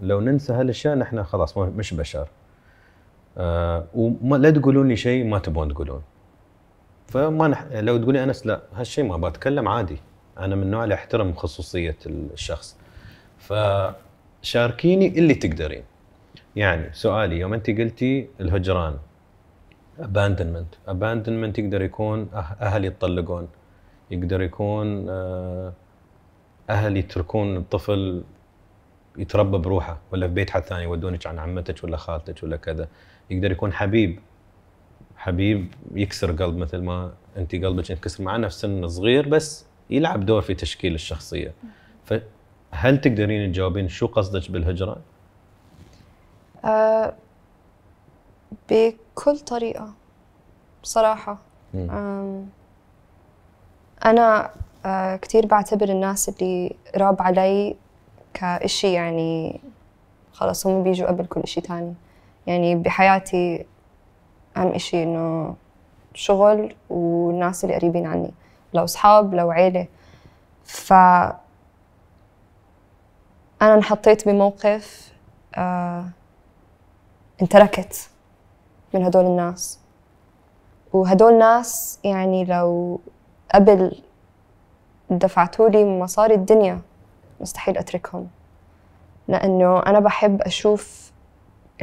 لو ننسى هالاشياء نحن خلاص مش بشر آه وما لا تقولون لي شيء ما تبون تقولون فما نح... لو تقولي انس لا هالشيء ما بتكلم عادي انا من النوع اللي احترم خصوصيه الشخص فشاركيني اللي تقدرين يعني سؤالي يوم انت قلتي الهجران اباندمنت اباندمنت يقدر يكون أه- اهلي يتطلقون يقدر يكون آه، اهل يتركون الطفل يتربى بروحه ولا في بيت حد ثاني يودونك عن عمتك ولا خالتك ولا كذا يقدر يكون حبيب حبيب يكسر قلب مثل ما انت قلبك انكسر مع نفس سن صغير بس يلعب دور في تشكيل الشخصيه فهل تقدرين تجاوبين شو قصدك بالهجره أه بكل طريقه بصراحه أنا آه، كتير بعتبر الناس اللي راب علي كإشي يعني خلص هم بيجوا قبل كل إشي تاني يعني بحياتي أهم إشي إنه شغل والناس اللي قريبين عني لو أصحاب لو عيلة ف أنا انحطيت بموقف آه انتركت من هدول الناس وهدول ناس يعني لو قبل دفعتولي مصاري الدنيا مستحيل أتركهم لأنه أنا بحب أشوف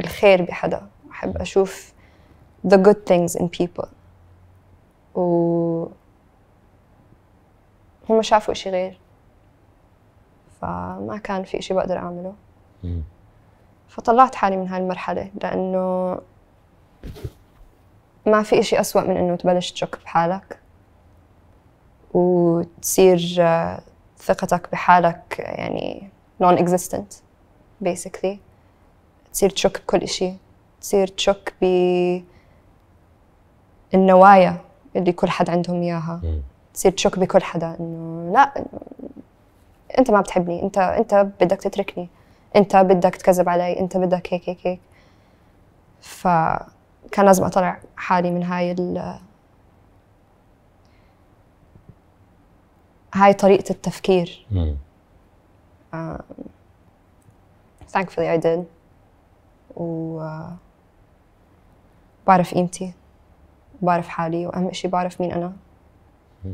الخير بحدا بحب أشوف the good things in people و هم شافوا إشي غير فما كان في إشي بقدر أعمله فطلعت حالي من هاي المرحلة لأنه ما في إشي أسوأ من إنه تبلش تشك بحالك وتصير آه، ثقتك بحالك يعني نون اكزيستنت بيسكلي تصير تشك بكل شيء تصير تشك ب النوايا اللي كل حد عندهم اياها تصير تشك بكل حدا انه لا انت ما بتحبني انت انت بدك تتركني انت بدك تكذب علي انت بدك هيك هيك هيك فكان لازم اطلع حالي من هاي هاي طريقة التفكير mm. um, thankfully I did و uh, بعرف قيمتي بعرف حالي وأهم شيء بعرف مين أنا mm.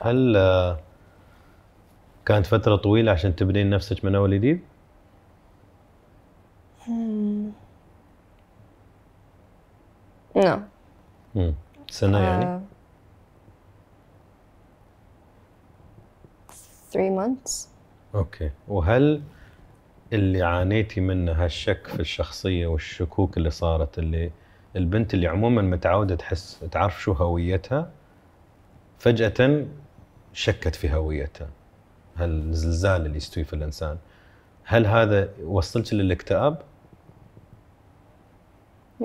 هل آه، كانت فترة طويلة عشان تبنين نفسك من أول جديد؟ نعم no. سنة يعني؟ 3 months اوكي وهل اللي عانيتي منه هالشك في الشخصيه والشكوك اللي صارت اللي البنت اللي عموما متعوده تحس تعرف شو هويتها فجاه شكت في هويتها هالزلزال اللي يستوي في الانسان هل هذا وصلت للاكتئاب 100%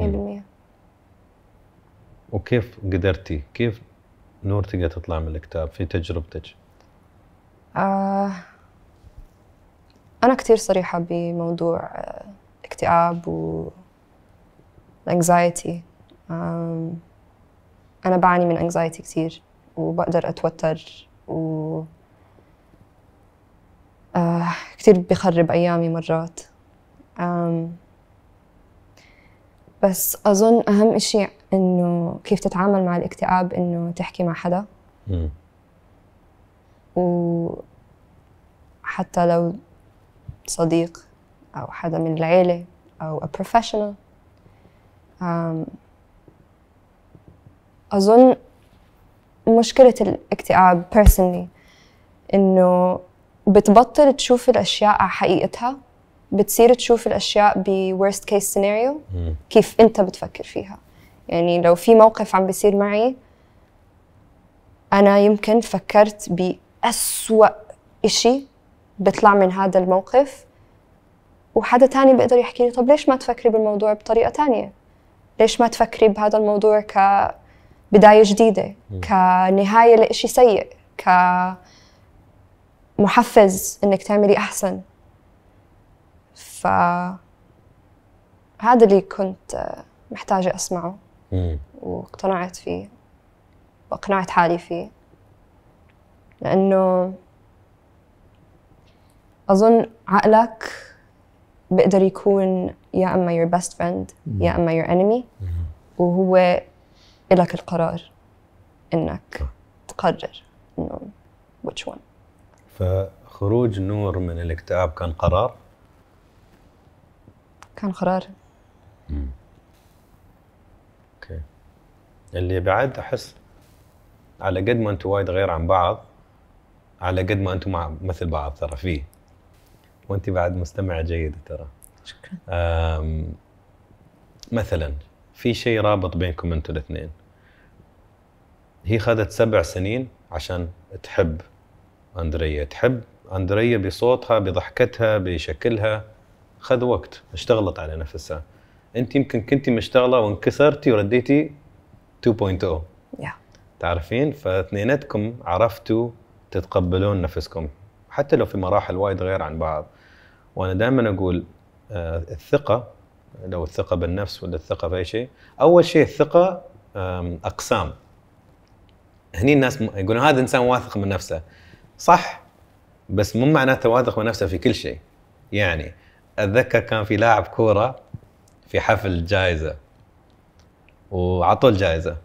وكيف قدرتي كيف نور تقدر تطلع من الاكتئاب في تجربتك آه أنا كتير صريحة بموضوع آه، اكتئاب و anxiety آه أنا بعاني من anxiety كتير وبقدر أتوتر و آه كتير بخرب أيامي مرات بس أظن أهم إشي إنه كيف تتعامل مع الاكتئاب إنه تحكي مع حدا وحتى لو صديق أو حدا من العيلة أو a professional أظن مشكلة الاكتئاب personally إنه بتبطل تشوف الأشياء على حقيقتها بتصير تشوف الأشياء ب worst case scenario كيف أنت بتفكر فيها يعني لو في موقف عم بيصير معي أنا يمكن فكرت أسوأ إشي بيطلع من هذا الموقف وحدا تاني بيقدر يحكي لي طب ليش ما تفكري بالموضوع بطريقة تانية ليش ما تفكري بهذا الموضوع كبداية جديدة كنهاية لإشي سيء كمحفز إنك تعملي أحسن ف هذا اللي كنت محتاجة أسمعه واقتنعت فيه واقنعت حالي فيه لأنه أظن عقلك بيقدر يكون يا اما يور بيست فريند يا اما يور انمي وهو لك القرار انك تقرر انه which one فخروج نور من الاكتئاب كان قرار؟ كان قرار اوكي اللي بعد احس على قد ما انتم وايد غير عن بعض على قد ما انتم مع مثل بعض ترى فيه وانت بعد مستمعه جيده ترى شكرا مثلا في شيء رابط بينكم انتم الاثنين هي خذت سبع سنين عشان تحب اندريا تحب اندريا بصوتها بضحكتها بشكلها خذ وقت اشتغلت على نفسها انت يمكن كنتي مشتغله وانكسرتي ورديتي 2.0 yeah. تعرفين فاثنيناتكم عرفتوا تتقبلون نفسكم حتى لو في مراحل وايد غير عن بعض وانا دائما اقول آه، الثقه لو الثقه بالنفس ولا الثقه في اي شيء اول شيء الثقه اقسام هني الناس يقولون هذا انسان واثق من نفسه صح بس مو معناته واثق من نفسه في كل شيء يعني اتذكر كان في لاعب كوره في حفل جائزه وعطوه الجائزه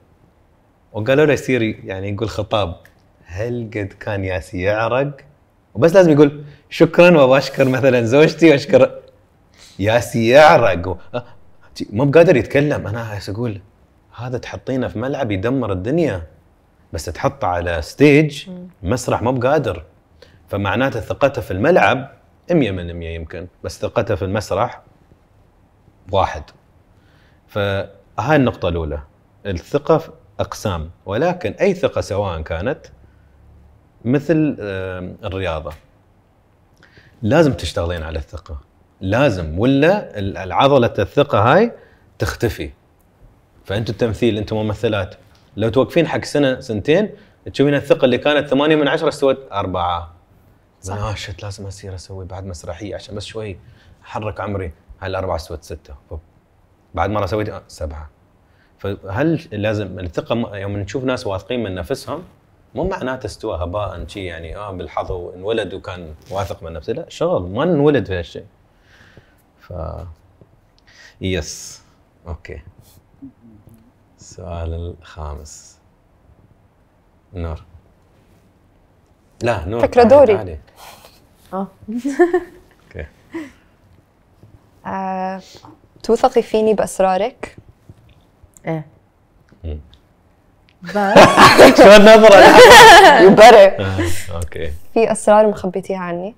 وقالوا له يصير يعني يقول خطاب هل قد كان ياسي يعرق وبس لازم يقول شكرا وبشكر مثلا زوجتي واشكر ياسي يعرق و... مو بقادر يتكلم انا اقول هذا تحطينه في ملعب يدمر الدنيا بس تحطه على ستيج مسرح مو بقادر فمعناته ثقته في الملعب 100% يمكن بس ثقته في المسرح واحد فهاي النقطة الأولى الثقة أقسام ولكن أي ثقة سواء كانت مثل الرياضه لازم تشتغلين على الثقه لازم ولا العضله الثقه هاي تختفي فانتم التمثيل انتم ممثلات لو توقفين حق سنه سنتين تشوفين الثقه اللي كانت 8 من عشرة استوت أربعة صح لازم اصير اسوي بعد مسرحيه عشان بس شوي احرك عمري أربعة استوت سته بعد مره سويت آه، سبعه فهل لازم الثقه يوم نشوف ناس واثقين من نفسهم مو معناته استوى هباء شي يعني اه بالحظ انولد وكان واثق من نفسه لا شغل ما انولد في هالشيء ف يس اوكي السؤال الخامس نور لا نور فكرة دوري اه [LAUGHS] اوكي آه، توثقي فيني باسرارك؟ ايه بس شو النظرة؟ يو اوكي في اسرار مخبيتيها عني؟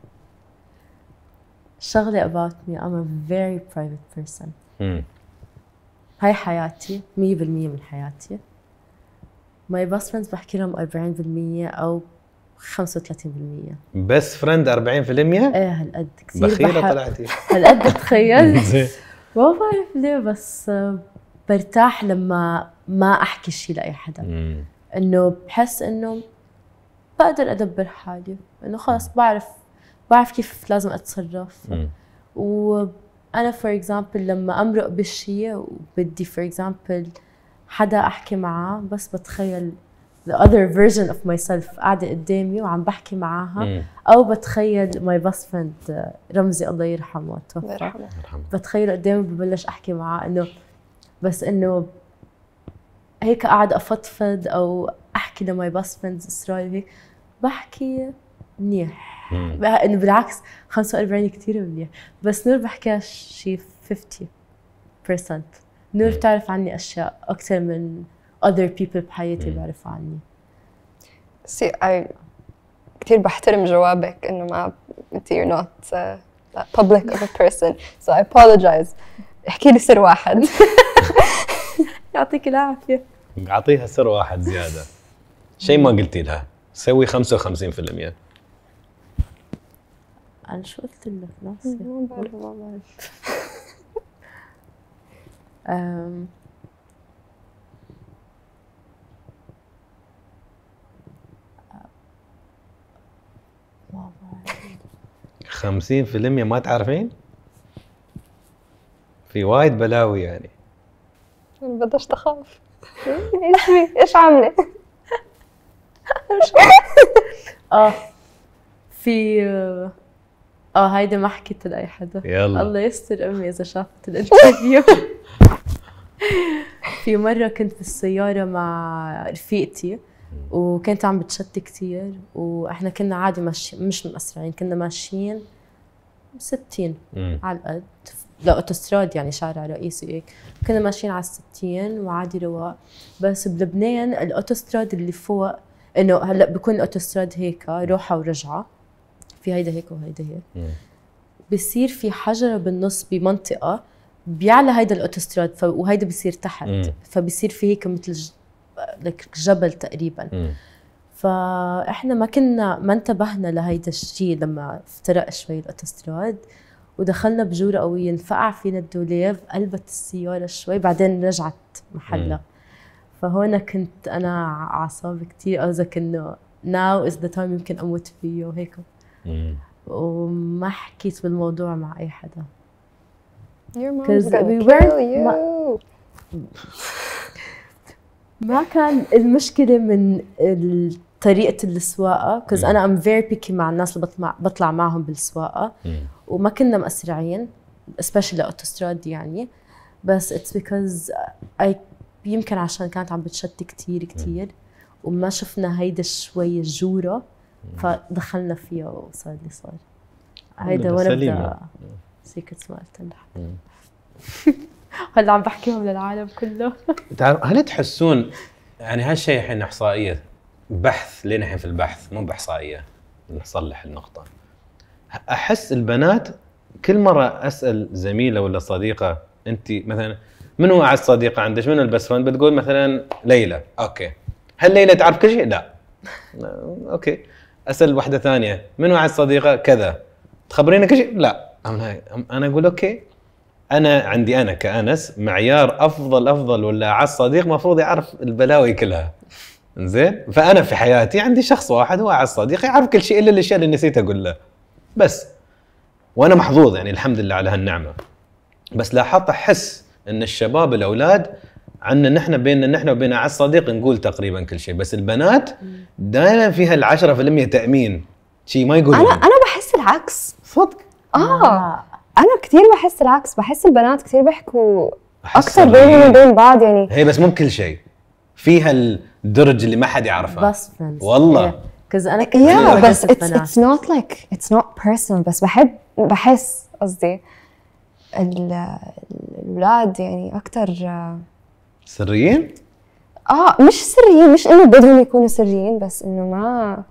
شغلة about me I'm a very private person هاي حياتي 100% من حياتي ماي best friends بحكي لهم 40% او 35% بس فريند 40% ايه هالقد كثير بخيلة طلعتي [LAUGHS] هالقد تخيلت [LAUGHS] ما بعرف ليه بس آه، برتاح لما ما احكي شيء لاي حدا انه بحس انه بقدر ادبر حالي انه خلص بعرف بعرف كيف لازم اتصرف وانا فور اكزامبل لما امرق بالشيء وبدي فور اكزامبل حدا احكي معاه بس بتخيل the other version of myself قاعدة قدامي وعم بحكي معاها مم. أو بتخيل my best friend رمزي الله يرحمه توفى بتخيله قدامي ببلش أحكي معاه إنه بس إنه هيك قاعد افضفض او احكي لماي باست فريندز اسرائيل هيك بحكي منيح انه بالعكس 45 كثير منيح بس نور بحكيها شي 50% نور بتعرف عني اشياء اكثر من other people بحياتي بيعرفوا عني سي اي كثير بحترم جوابك انه ما انت يو نوت uh, public of a person so I apologize احكي لي سر واحد [LAUGHS] [LAUGHS] يعطيك العافيه اعطيها سر واحد زياده شيء ما قلتي لها سوي 55% انا شو قلت لك نفسي؟ [LAUGHS] ما بعرف خمسين في المية ما تعرفين؟ في وايد بلاوي يعني ما بدش تخاف [LAUGHS] ايش ايش عامله؟ [LAUGHS] اه في اه هيدي ما حكيت لاي حدا يلا الله يستر امي اذا شافت الانترفيو [LAUGHS] في مرة كنت بالسيارة مع رفيقتي وكانت عم بتشتي كثير واحنا كنا عادي ماشيين مش مأسرعين كنا ماشيين 60 على القد لاوتوستراد يعني شارع رئيسي هيك كنا ماشيين على الستين وعادي رواق بس بلبنان الاوتوستراد اللي فوق انه هلا بكون الاوتوستراد هيك روحه ورجعه في هيدا هيك وهيدا هيك بصير في حجره بالنص بمنطقه بيعلى هيدا الاوتوستراد وهيدا بصير تحت مم. فبصير في هيك مثل ج... لك جبل تقريبا مم. فاحنا ما كنا ما انتبهنا لهيدا الشيء لما افترق شوي الاوتوستراد ودخلنا بجوره قويه انفقع فينا الدولاب قلبت السياره شوي بعدين رجعت محلها فهون كنت انا اعصابي كثير قصدك انه ناو از ذا تايم يمكن اموت فيه وهيك وما حكيت بالموضوع مع اي حدا Your ما, ما كان المشكله من طريقه السواقه كز انا ام فيري بيكي مع الناس اللي بطلع معهم بالسواقه وما كنا مسرعين especially لاوتوستراد يعني بس اتس بيكوز اي يمكن عشان كانت عم بتشتي كثير كثير وما شفنا هيدا شوي الجوره فدخلنا فيها وصار اللي صار هيدا وانا سيكرتس مالت هلا عم بحكيهم للعالم كله [LAUGHS] هل تحسون يعني هالشيء الحين احصائيه بحث لين الحين في البحث مو باحصائيه نصلح النقطه احس البنات كل مره اسال زميله ولا صديقه انت مثلا من هو اعز صديقه عندك؟ من البست فرند؟ بتقول مثلا ليلى، اوكي. هل ليلى تعرف كل شيء؟ لا. [LAUGHS] اوكي. اسال واحده ثانيه، من هو اعز صديقه؟ كذا. تخبرينا كل شيء؟ لا. انا اقول اوكي. انا عندي انا كانس معيار افضل افضل ولا اعز صديق المفروض يعرف البلاوي كلها. زين؟ فانا في حياتي عندي شخص واحد هو اعز صديق يعرف كل شيء الا الاشياء اللي نسيت اقول له. بس وانا محظوظ يعني الحمد لله على هالنعمه بس لاحظت احس ان الشباب الاولاد عندنا نحن بيننا نحن وبين اعز صديق نقول تقريبا كل شيء بس البنات دائما فيها ال 10% تامين شيء ما يقولون انا انا بحس العكس صدق اه, آه. انا كثير بحس العكس بحس البنات كثير بيحكوا اكثر بينهم وبين بعض يعني هي بس مو بكل شيء فيها الدرج اللي ما حد يعرفه بس والله كز انا كنت yeah, بس اتس اتس نوت لايك اتس نوت بيرسونال بس بحب بحس قصدي الاولاد يعني اكثر سريين؟ اه مش سريين مش انه بدهم يكونوا سريين بس انه ما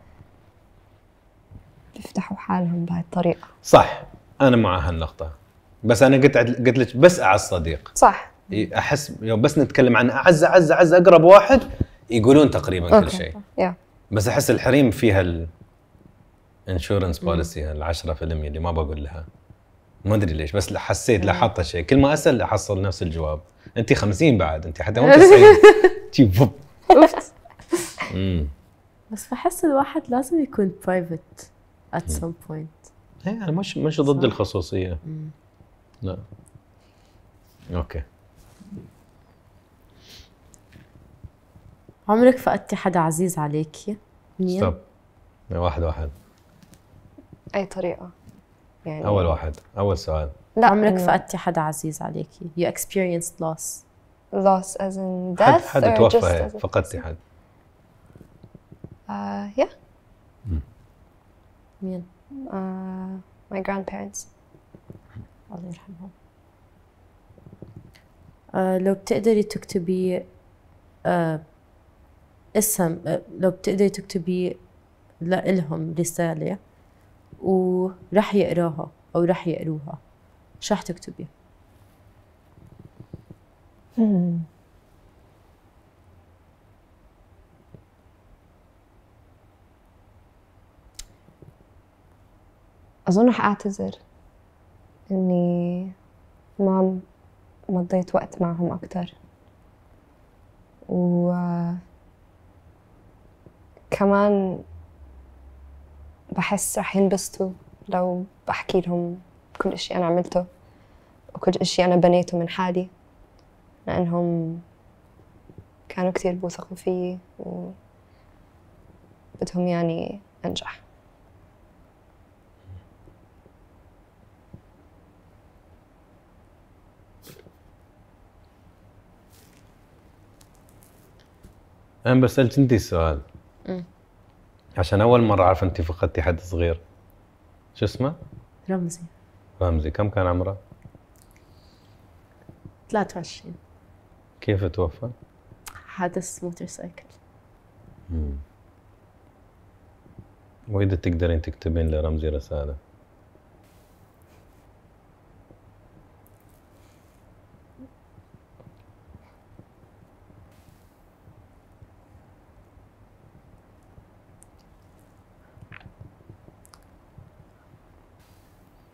بيفتحوا حالهم بهالطريقه صح انا مع هالنقطه بس انا قلت قلت لك بس اعز صديق صح احس بس نتكلم عن اعز اعز اعز اقرب واحد يقولون تقريبا okay. كل شيء yeah. بس احس الحريم فيها الانشورنس بوليسي ال 10% اللي ما بقول لها ما ادري ليش بس حسيت لاحظت شيء كل ما اسال احصل نفس الجواب انت 50 بعد انت حتى مو 90 [LAUGHS] بس بحس الواحد لازم يكون برايفت ات سم بوينت انا مش مش ضد الخصوصيه لا اوكي عمرك فقدتي حدا عزيز عليكي؟ مين؟ ستوب واحد واحد اي طريقه يعني اول واحد اول سؤال لا عمرك فقدتي حدا عزيز عليكي you experienced loss loss as in death حد حد توفى فقدتي حد آه مين؟ آه my grandparents الله يرحمهم آه لو بتقدري تكتبي آه اسهم لو بتقدري تكتبي لهم رسالة ورح يقراها أو رح يقروها شو رح تكتبي؟ أظن رح أعتذر إني ما مضيت وقت معهم أكثر و كمان بحس رح ينبسطوا لو بحكي لهم كل إشي أنا عملته وكل إشي أنا بنيته من حالي لأنهم كانوا كتير بوثقوا فيي وبدهم يعني أنجح أنا بسألت أنت السؤال عشان اول مره اعرف انت فقدتي حد صغير شو اسمه؟ رمزي رمزي كم كان عمره؟ 23 كيف توفى؟ حادث موتور سايكل واذا تقدرين تكتبين لرمزي رساله؟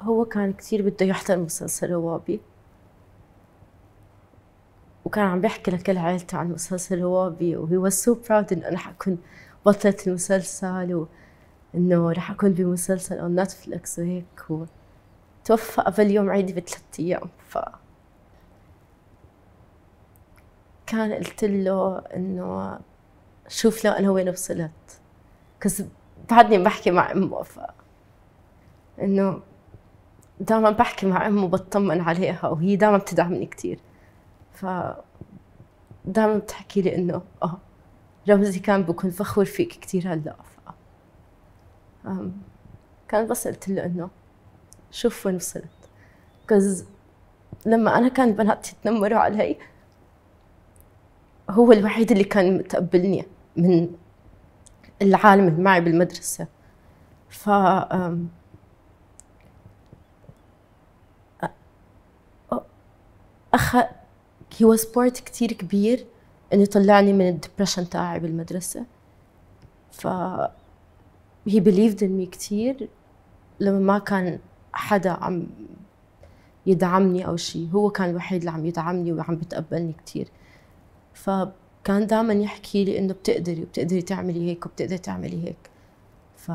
هو كان كثير بده يحضر مسلسل روابي وكان عم بيحكي لكل عائلته عن مسلسل روابي وهي واز سو براود انه انا حكون بطلة المسلسل وانه رح اكون بمسلسل اون نتفلكس وهيك و توفى قبل يوم عيدي بثلاث ايام ف كان قلت له انه شوف لو انا وين وصلت كز بعدني بحكي مع امه ف انه دائما بحكي مع امه وبطمن عليها وهي دائما بتدعمني كثير ف دائما بتحكي لي انه اه رمزي كان بكون فخور فيك كثير هلا ف كان بس قلت له انه شوف وين وصلت كز لما انا كان بناتي يتنمروا علي هو الوحيد اللي كان متقبلني من العالم اللي معي بالمدرسه ف أخ واز بارت كتير كبير إنه طلعني من الدبرشن تاعي بالمدرسة ف هي بيليفد ان مي كتير لما ما كان حدا عم يدعمني أو شيء هو كان الوحيد اللي عم يدعمني وعم بتقبلني كتير فكان دائما يحكي لي إنه بتقدري وبتقدري تعملي هيك وبتقدري تعملي هيك ف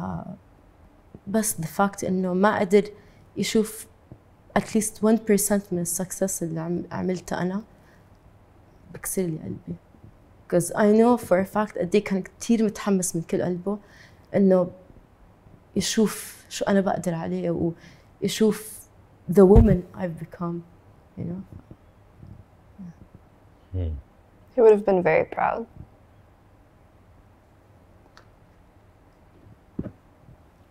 بس the fact إنه ما قدر يشوف at least 1% من السكسس اللي عم عملته أنا بكسر لي قلبي because I know for a fact قد كان كثير متحمس من كل قلبه إنه يشوف شو أنا بقدر عليه ويشوف the woman I've become you know yeah. He would have been very proud.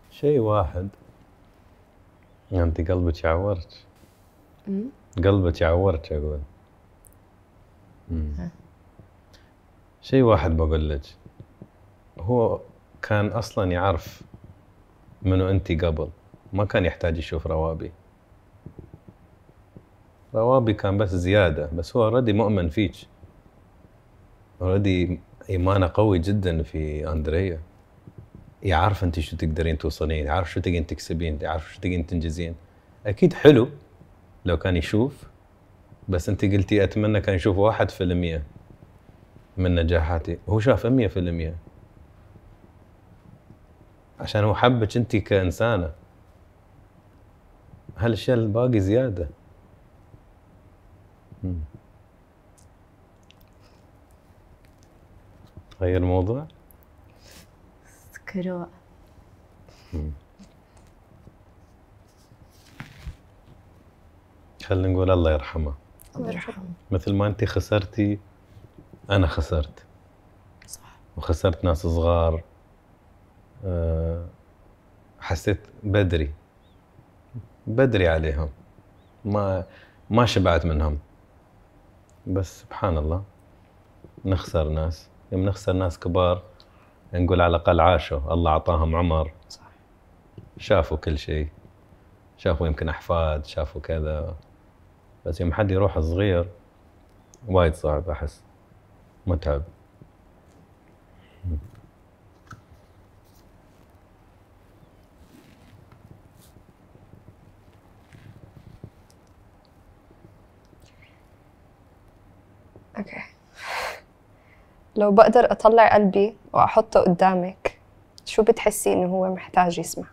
شيء واحد يعني انت قلبك عورت قلبك عورت اقول شيء واحد بقول لك هو كان اصلا يعرف منو انت قبل ما كان يحتاج يشوف روابي روابي كان بس زياده بس هو اوريدي مؤمن فيك اوريدي ايمانه قوي جدا في اندريا يعرف إيه، انت شو تقدرين توصلين يعرف شو تقدرين تكسبين يعرف شو تقدرين تنجزين اكيد حلو لو كان يشوف بس انت قلتي اتمنى كان يشوف واحد في المية من نجاحاتي هو شاف مية في المية عشان هو حبك انت كانسانه هالاشياء الباقي زياده غير الموضوع 黒 مم. خلينا نقول الله يرحمه الله يرحمه مثل ما انت خسرتي انا خسرت صح وخسرت ناس صغار آه، حسيت بدري بدري عليهم ما ما شبعت منهم بس سبحان الله نخسر ناس يوم نخسر ناس كبار نقول على الاقل عاشوا الله اعطاهم عمر صح شافوا كل شيء شافوا يمكن احفاد شافوا كذا بس يوم حد يروح صغير وايد صعب احس متعب Okay. لو بقدر أطلع قلبي وأحطه قدامك شو بتحسي إنه هو محتاج يسمع؟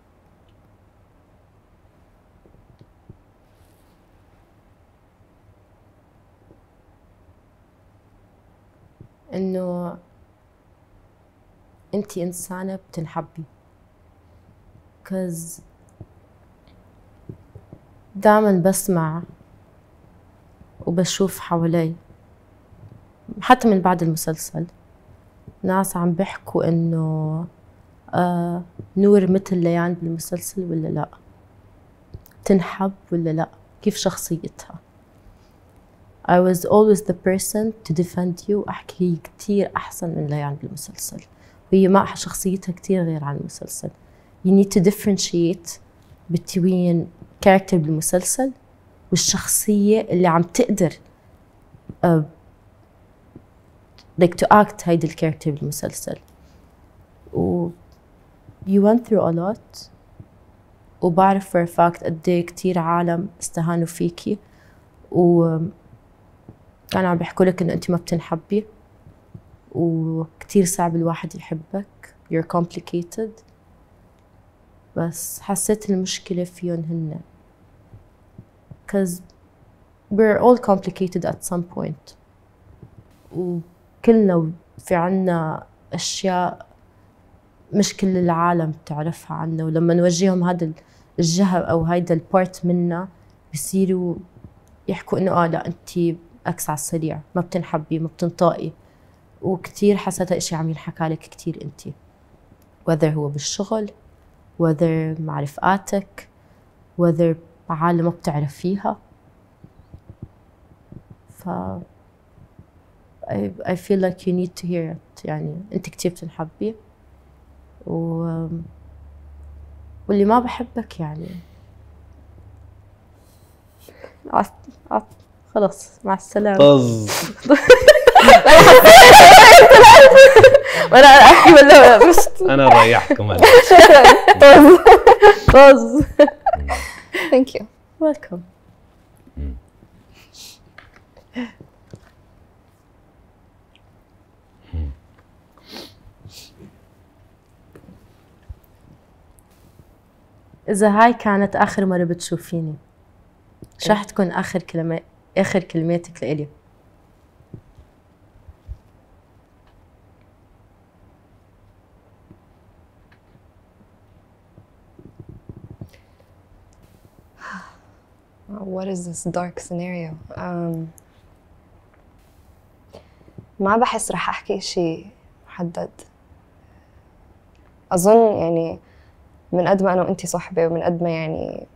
إنه أنتي إنسانة بتنحبي كز دائما بسمع وبشوف حوالي حتى من بعد المسلسل ناس عم بيحكوا انه آه نور مثل ليان بالمسلسل ولا لا تنحب ولا لا كيف شخصيتها I was always the person to defend you أحكي هي كتير أحسن من ليان بالمسلسل وهي ما شخصيتها كتير غير عن المسلسل You need to differentiate between character بالمسلسل والشخصية اللي عم تقدر آه، like to act هيدي الكاركتر بالمسلسل و you went through a lot وبعرف for a fact قد ايه كثير عالم استهانوا فيكي و كانوا عم بيحكوا لك انه انت ما بتنحبي وكثير صعب الواحد يحبك you're complicated بس حسيت المشكلة فيهم هن cause we're all complicated at some point و كلنا في عنا أشياء مش كل العالم بتعرفها عنا ولما نوجههم هذا الجهة أو هيدا البارت منا بصيروا يحكوا إنه آه لا أنت أكس على السريع ما بتنحبي ما بتنطقي وكثير حسيت إشي عم ينحكى لك كثير أنت وذر هو بالشغل وذر مع رفقاتك وذر عالم ما بتعرفيها ف I, feel like you need to hear it يعني أنت كتير بتنحبي و واللي ما بحبك يعني خلص خلاص مع السلامة طز [LAUGHS] انا احكي ولا مش انا ريحكم [LAUGHS] طز طز ثانك يو ويلكم إذا هاي كانت آخر مرة بتشوفيني شو رح تكون آخر كلمة آخر كلماتك لإلي؟ What is this dark scenario? Um, ما بحس رح أحكي شيء محدد أظن يعني من قد ما انا وانتي صحبه ومن قد ما يعني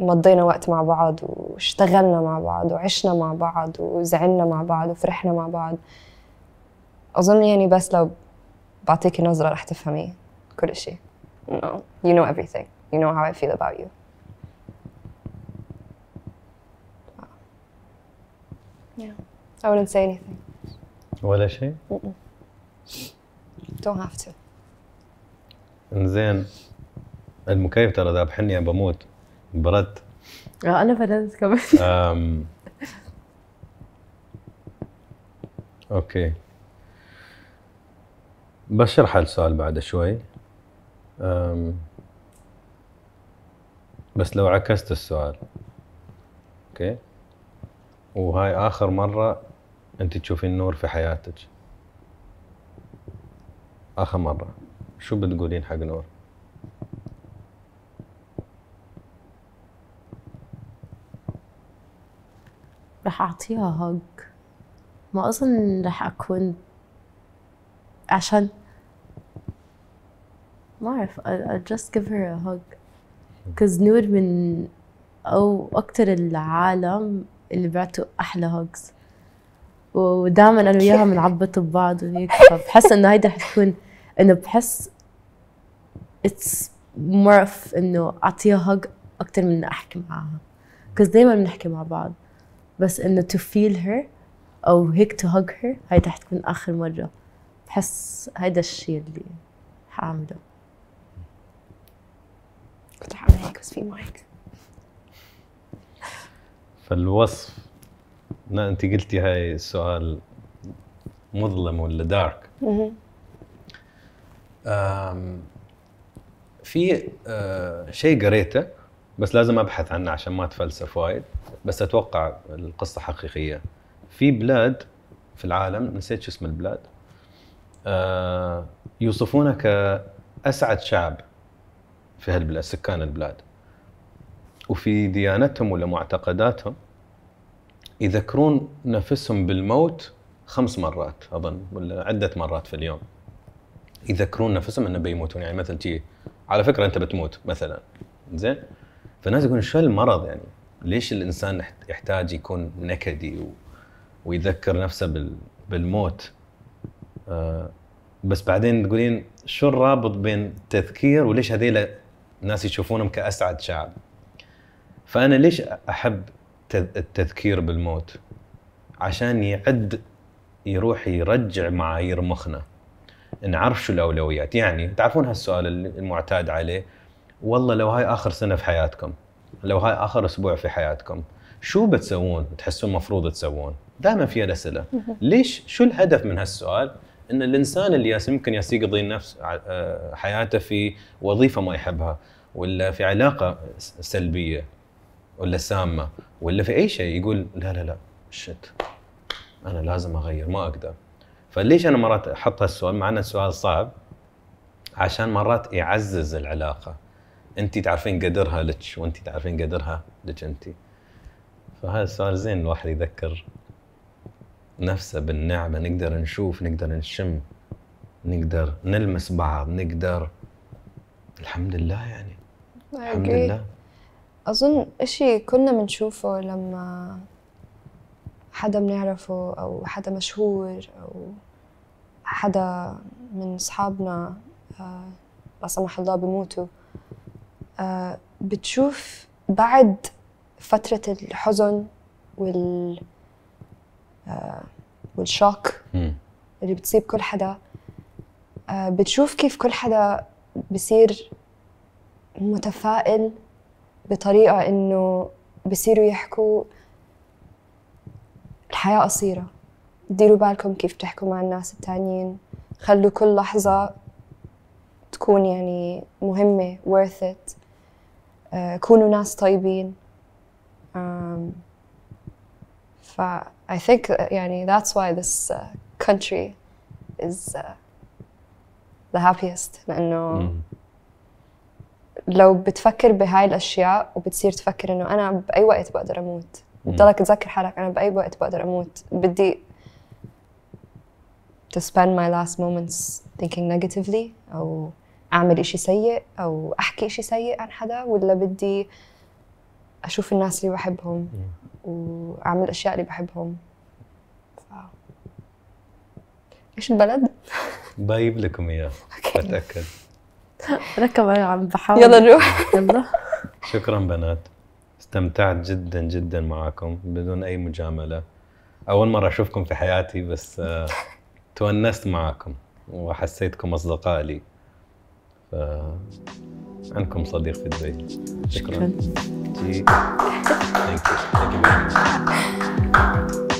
مضينا وقت مع بعض واشتغلنا مع بعض وعشنا مع بعض وزعلنا مع بعض وفرحنا مع بعض اظن يعني بس لو بعطيكي نظره رح تفهمي كل شيء no. you know everything you know how I feel about you yeah I wouldn't say anything ولا شيء؟ Don't have to. انزين المكيف ترى ذابحني بموت برد اه انا فرنس كمان [LAUGHS] أم... اوكي بشرح السؤال بعد شوي أم... بس لو عكست السؤال اوكي وهاي اخر مره انت تشوفين النور في حياتك اخر مره شو بتقولين حق نور راح أعطيها هاج ما أظن راح أكون عشان ما أعرف I'll just give her a hug cause نور من أو أكتر العالم اللي بعتوا أحلى هاجز ودائما أنا وياها بنعبط ببعض وهيك فبحس إنه هيدا رح تكون إنه بحس it's more of إنه أعطيها هاج أكتر من أحكي معاها cause دايما بنحكي مع بعض بس انه تو فيل هير او هيك تو هاج هير هاي رح تكون اخر مره بحس هيدا الشيء اللي حاعمله كنت رح اعمل هيك بس في مايك فالوصف لا انت قلتي هاي السؤال مظلم ولا دارك في آه، شيء قريته بس لازم ابحث عنها عشان ما اتفلسف وايد بس اتوقع القصه حقيقيه في بلاد في العالم نسيت شو اسم البلاد آه يوصفونها كاسعد شعب في هالبلاد سكان البلاد وفي ديانتهم ولا معتقداتهم يذكرون نفسهم بالموت خمس مرات اظن ولا عده مرات في اليوم يذكرون نفسهم انه بيموتون يعني مثلا تي على فكره انت بتموت مثلا زين فالناس يقولون شو المرض يعني ليش الانسان يحتاج يكون نكدي و... ويذكر نفسه بال... بالموت آه بس بعدين تقولين شو الرابط بين التذكير وليش هذيلا الناس يشوفونهم كاسعد شعب فانا ليش احب التذكير بالموت عشان يعد يروح يرجع معايير مخنا نعرف شو الاولويات يعني تعرفون هالسؤال المعتاد عليه والله لو هاي اخر سنه في حياتكم لو هاي اخر اسبوع في حياتكم شو بتسوون تحسون المفروض تسوون دائما في اسئله ليش شو الهدف من هالسؤال ان الانسان اللي يمكن يقضي نفس آه، حياته في وظيفه ما يحبها ولا في علاقه سلبيه ولا سامه ولا في اي شيء يقول لا لا لا شت انا لازم اغير ما اقدر فليش انا مرات احط هالسؤال مع انه السؤال صعب عشان مرات يعزز العلاقه انت تعرفين قدرها لك وانت تعرفين قدرها لك انت فهذا السؤال زين الواحد يذكر نفسه بالنعمه نقدر نشوف نقدر نشم نقدر نلمس بعض نقدر الحمد لله يعني الحمد لله اظن اشي كلنا بنشوفه لما حدا بنعرفه او حدا مشهور او حدا من اصحابنا آه، لا سمح الله بموتوا آه، بتشوف بعد فترة الحزن وال آه، والشوك اللي بتصيب كل حدا آه، بتشوف كيف كل حدا بصير متفائل بطريقة إنه بصيروا يحكوا الحياة قصيرة ديروا بالكم كيف تحكوا مع الناس التانيين خلوا كل لحظة تكون يعني مهمة worth it آه، كونوا ناس طيبين ف I think آه، يعني that's why this آه، country is the happiest لأنه لو بتفكر بهاي الأشياء وبتصير تفكر إنه أنا بأي وقت بقدر أموت بتضلك تذكر حالك أنا بأي وقت بقدر أموت بدي to spend my last moments thinking negatively أو اعمل إشي سيء او احكي إشي سيء عن حدا ولا بدي اشوف الناس اللي بحبهم واعمل الاشياء اللي بحبهم ف... ايش البلد؟ بايب لكم اياه بتاكد انا عم بحاول يلا نروح يلا شكرا بنات استمتعت جدا جدا معكم بدون اي مجامله اول مره اشوفكم في حياتي بس آه، تونست معكم وحسيتكم اصدقاء لي عندكم صديق في دبي شكرا, شكرا.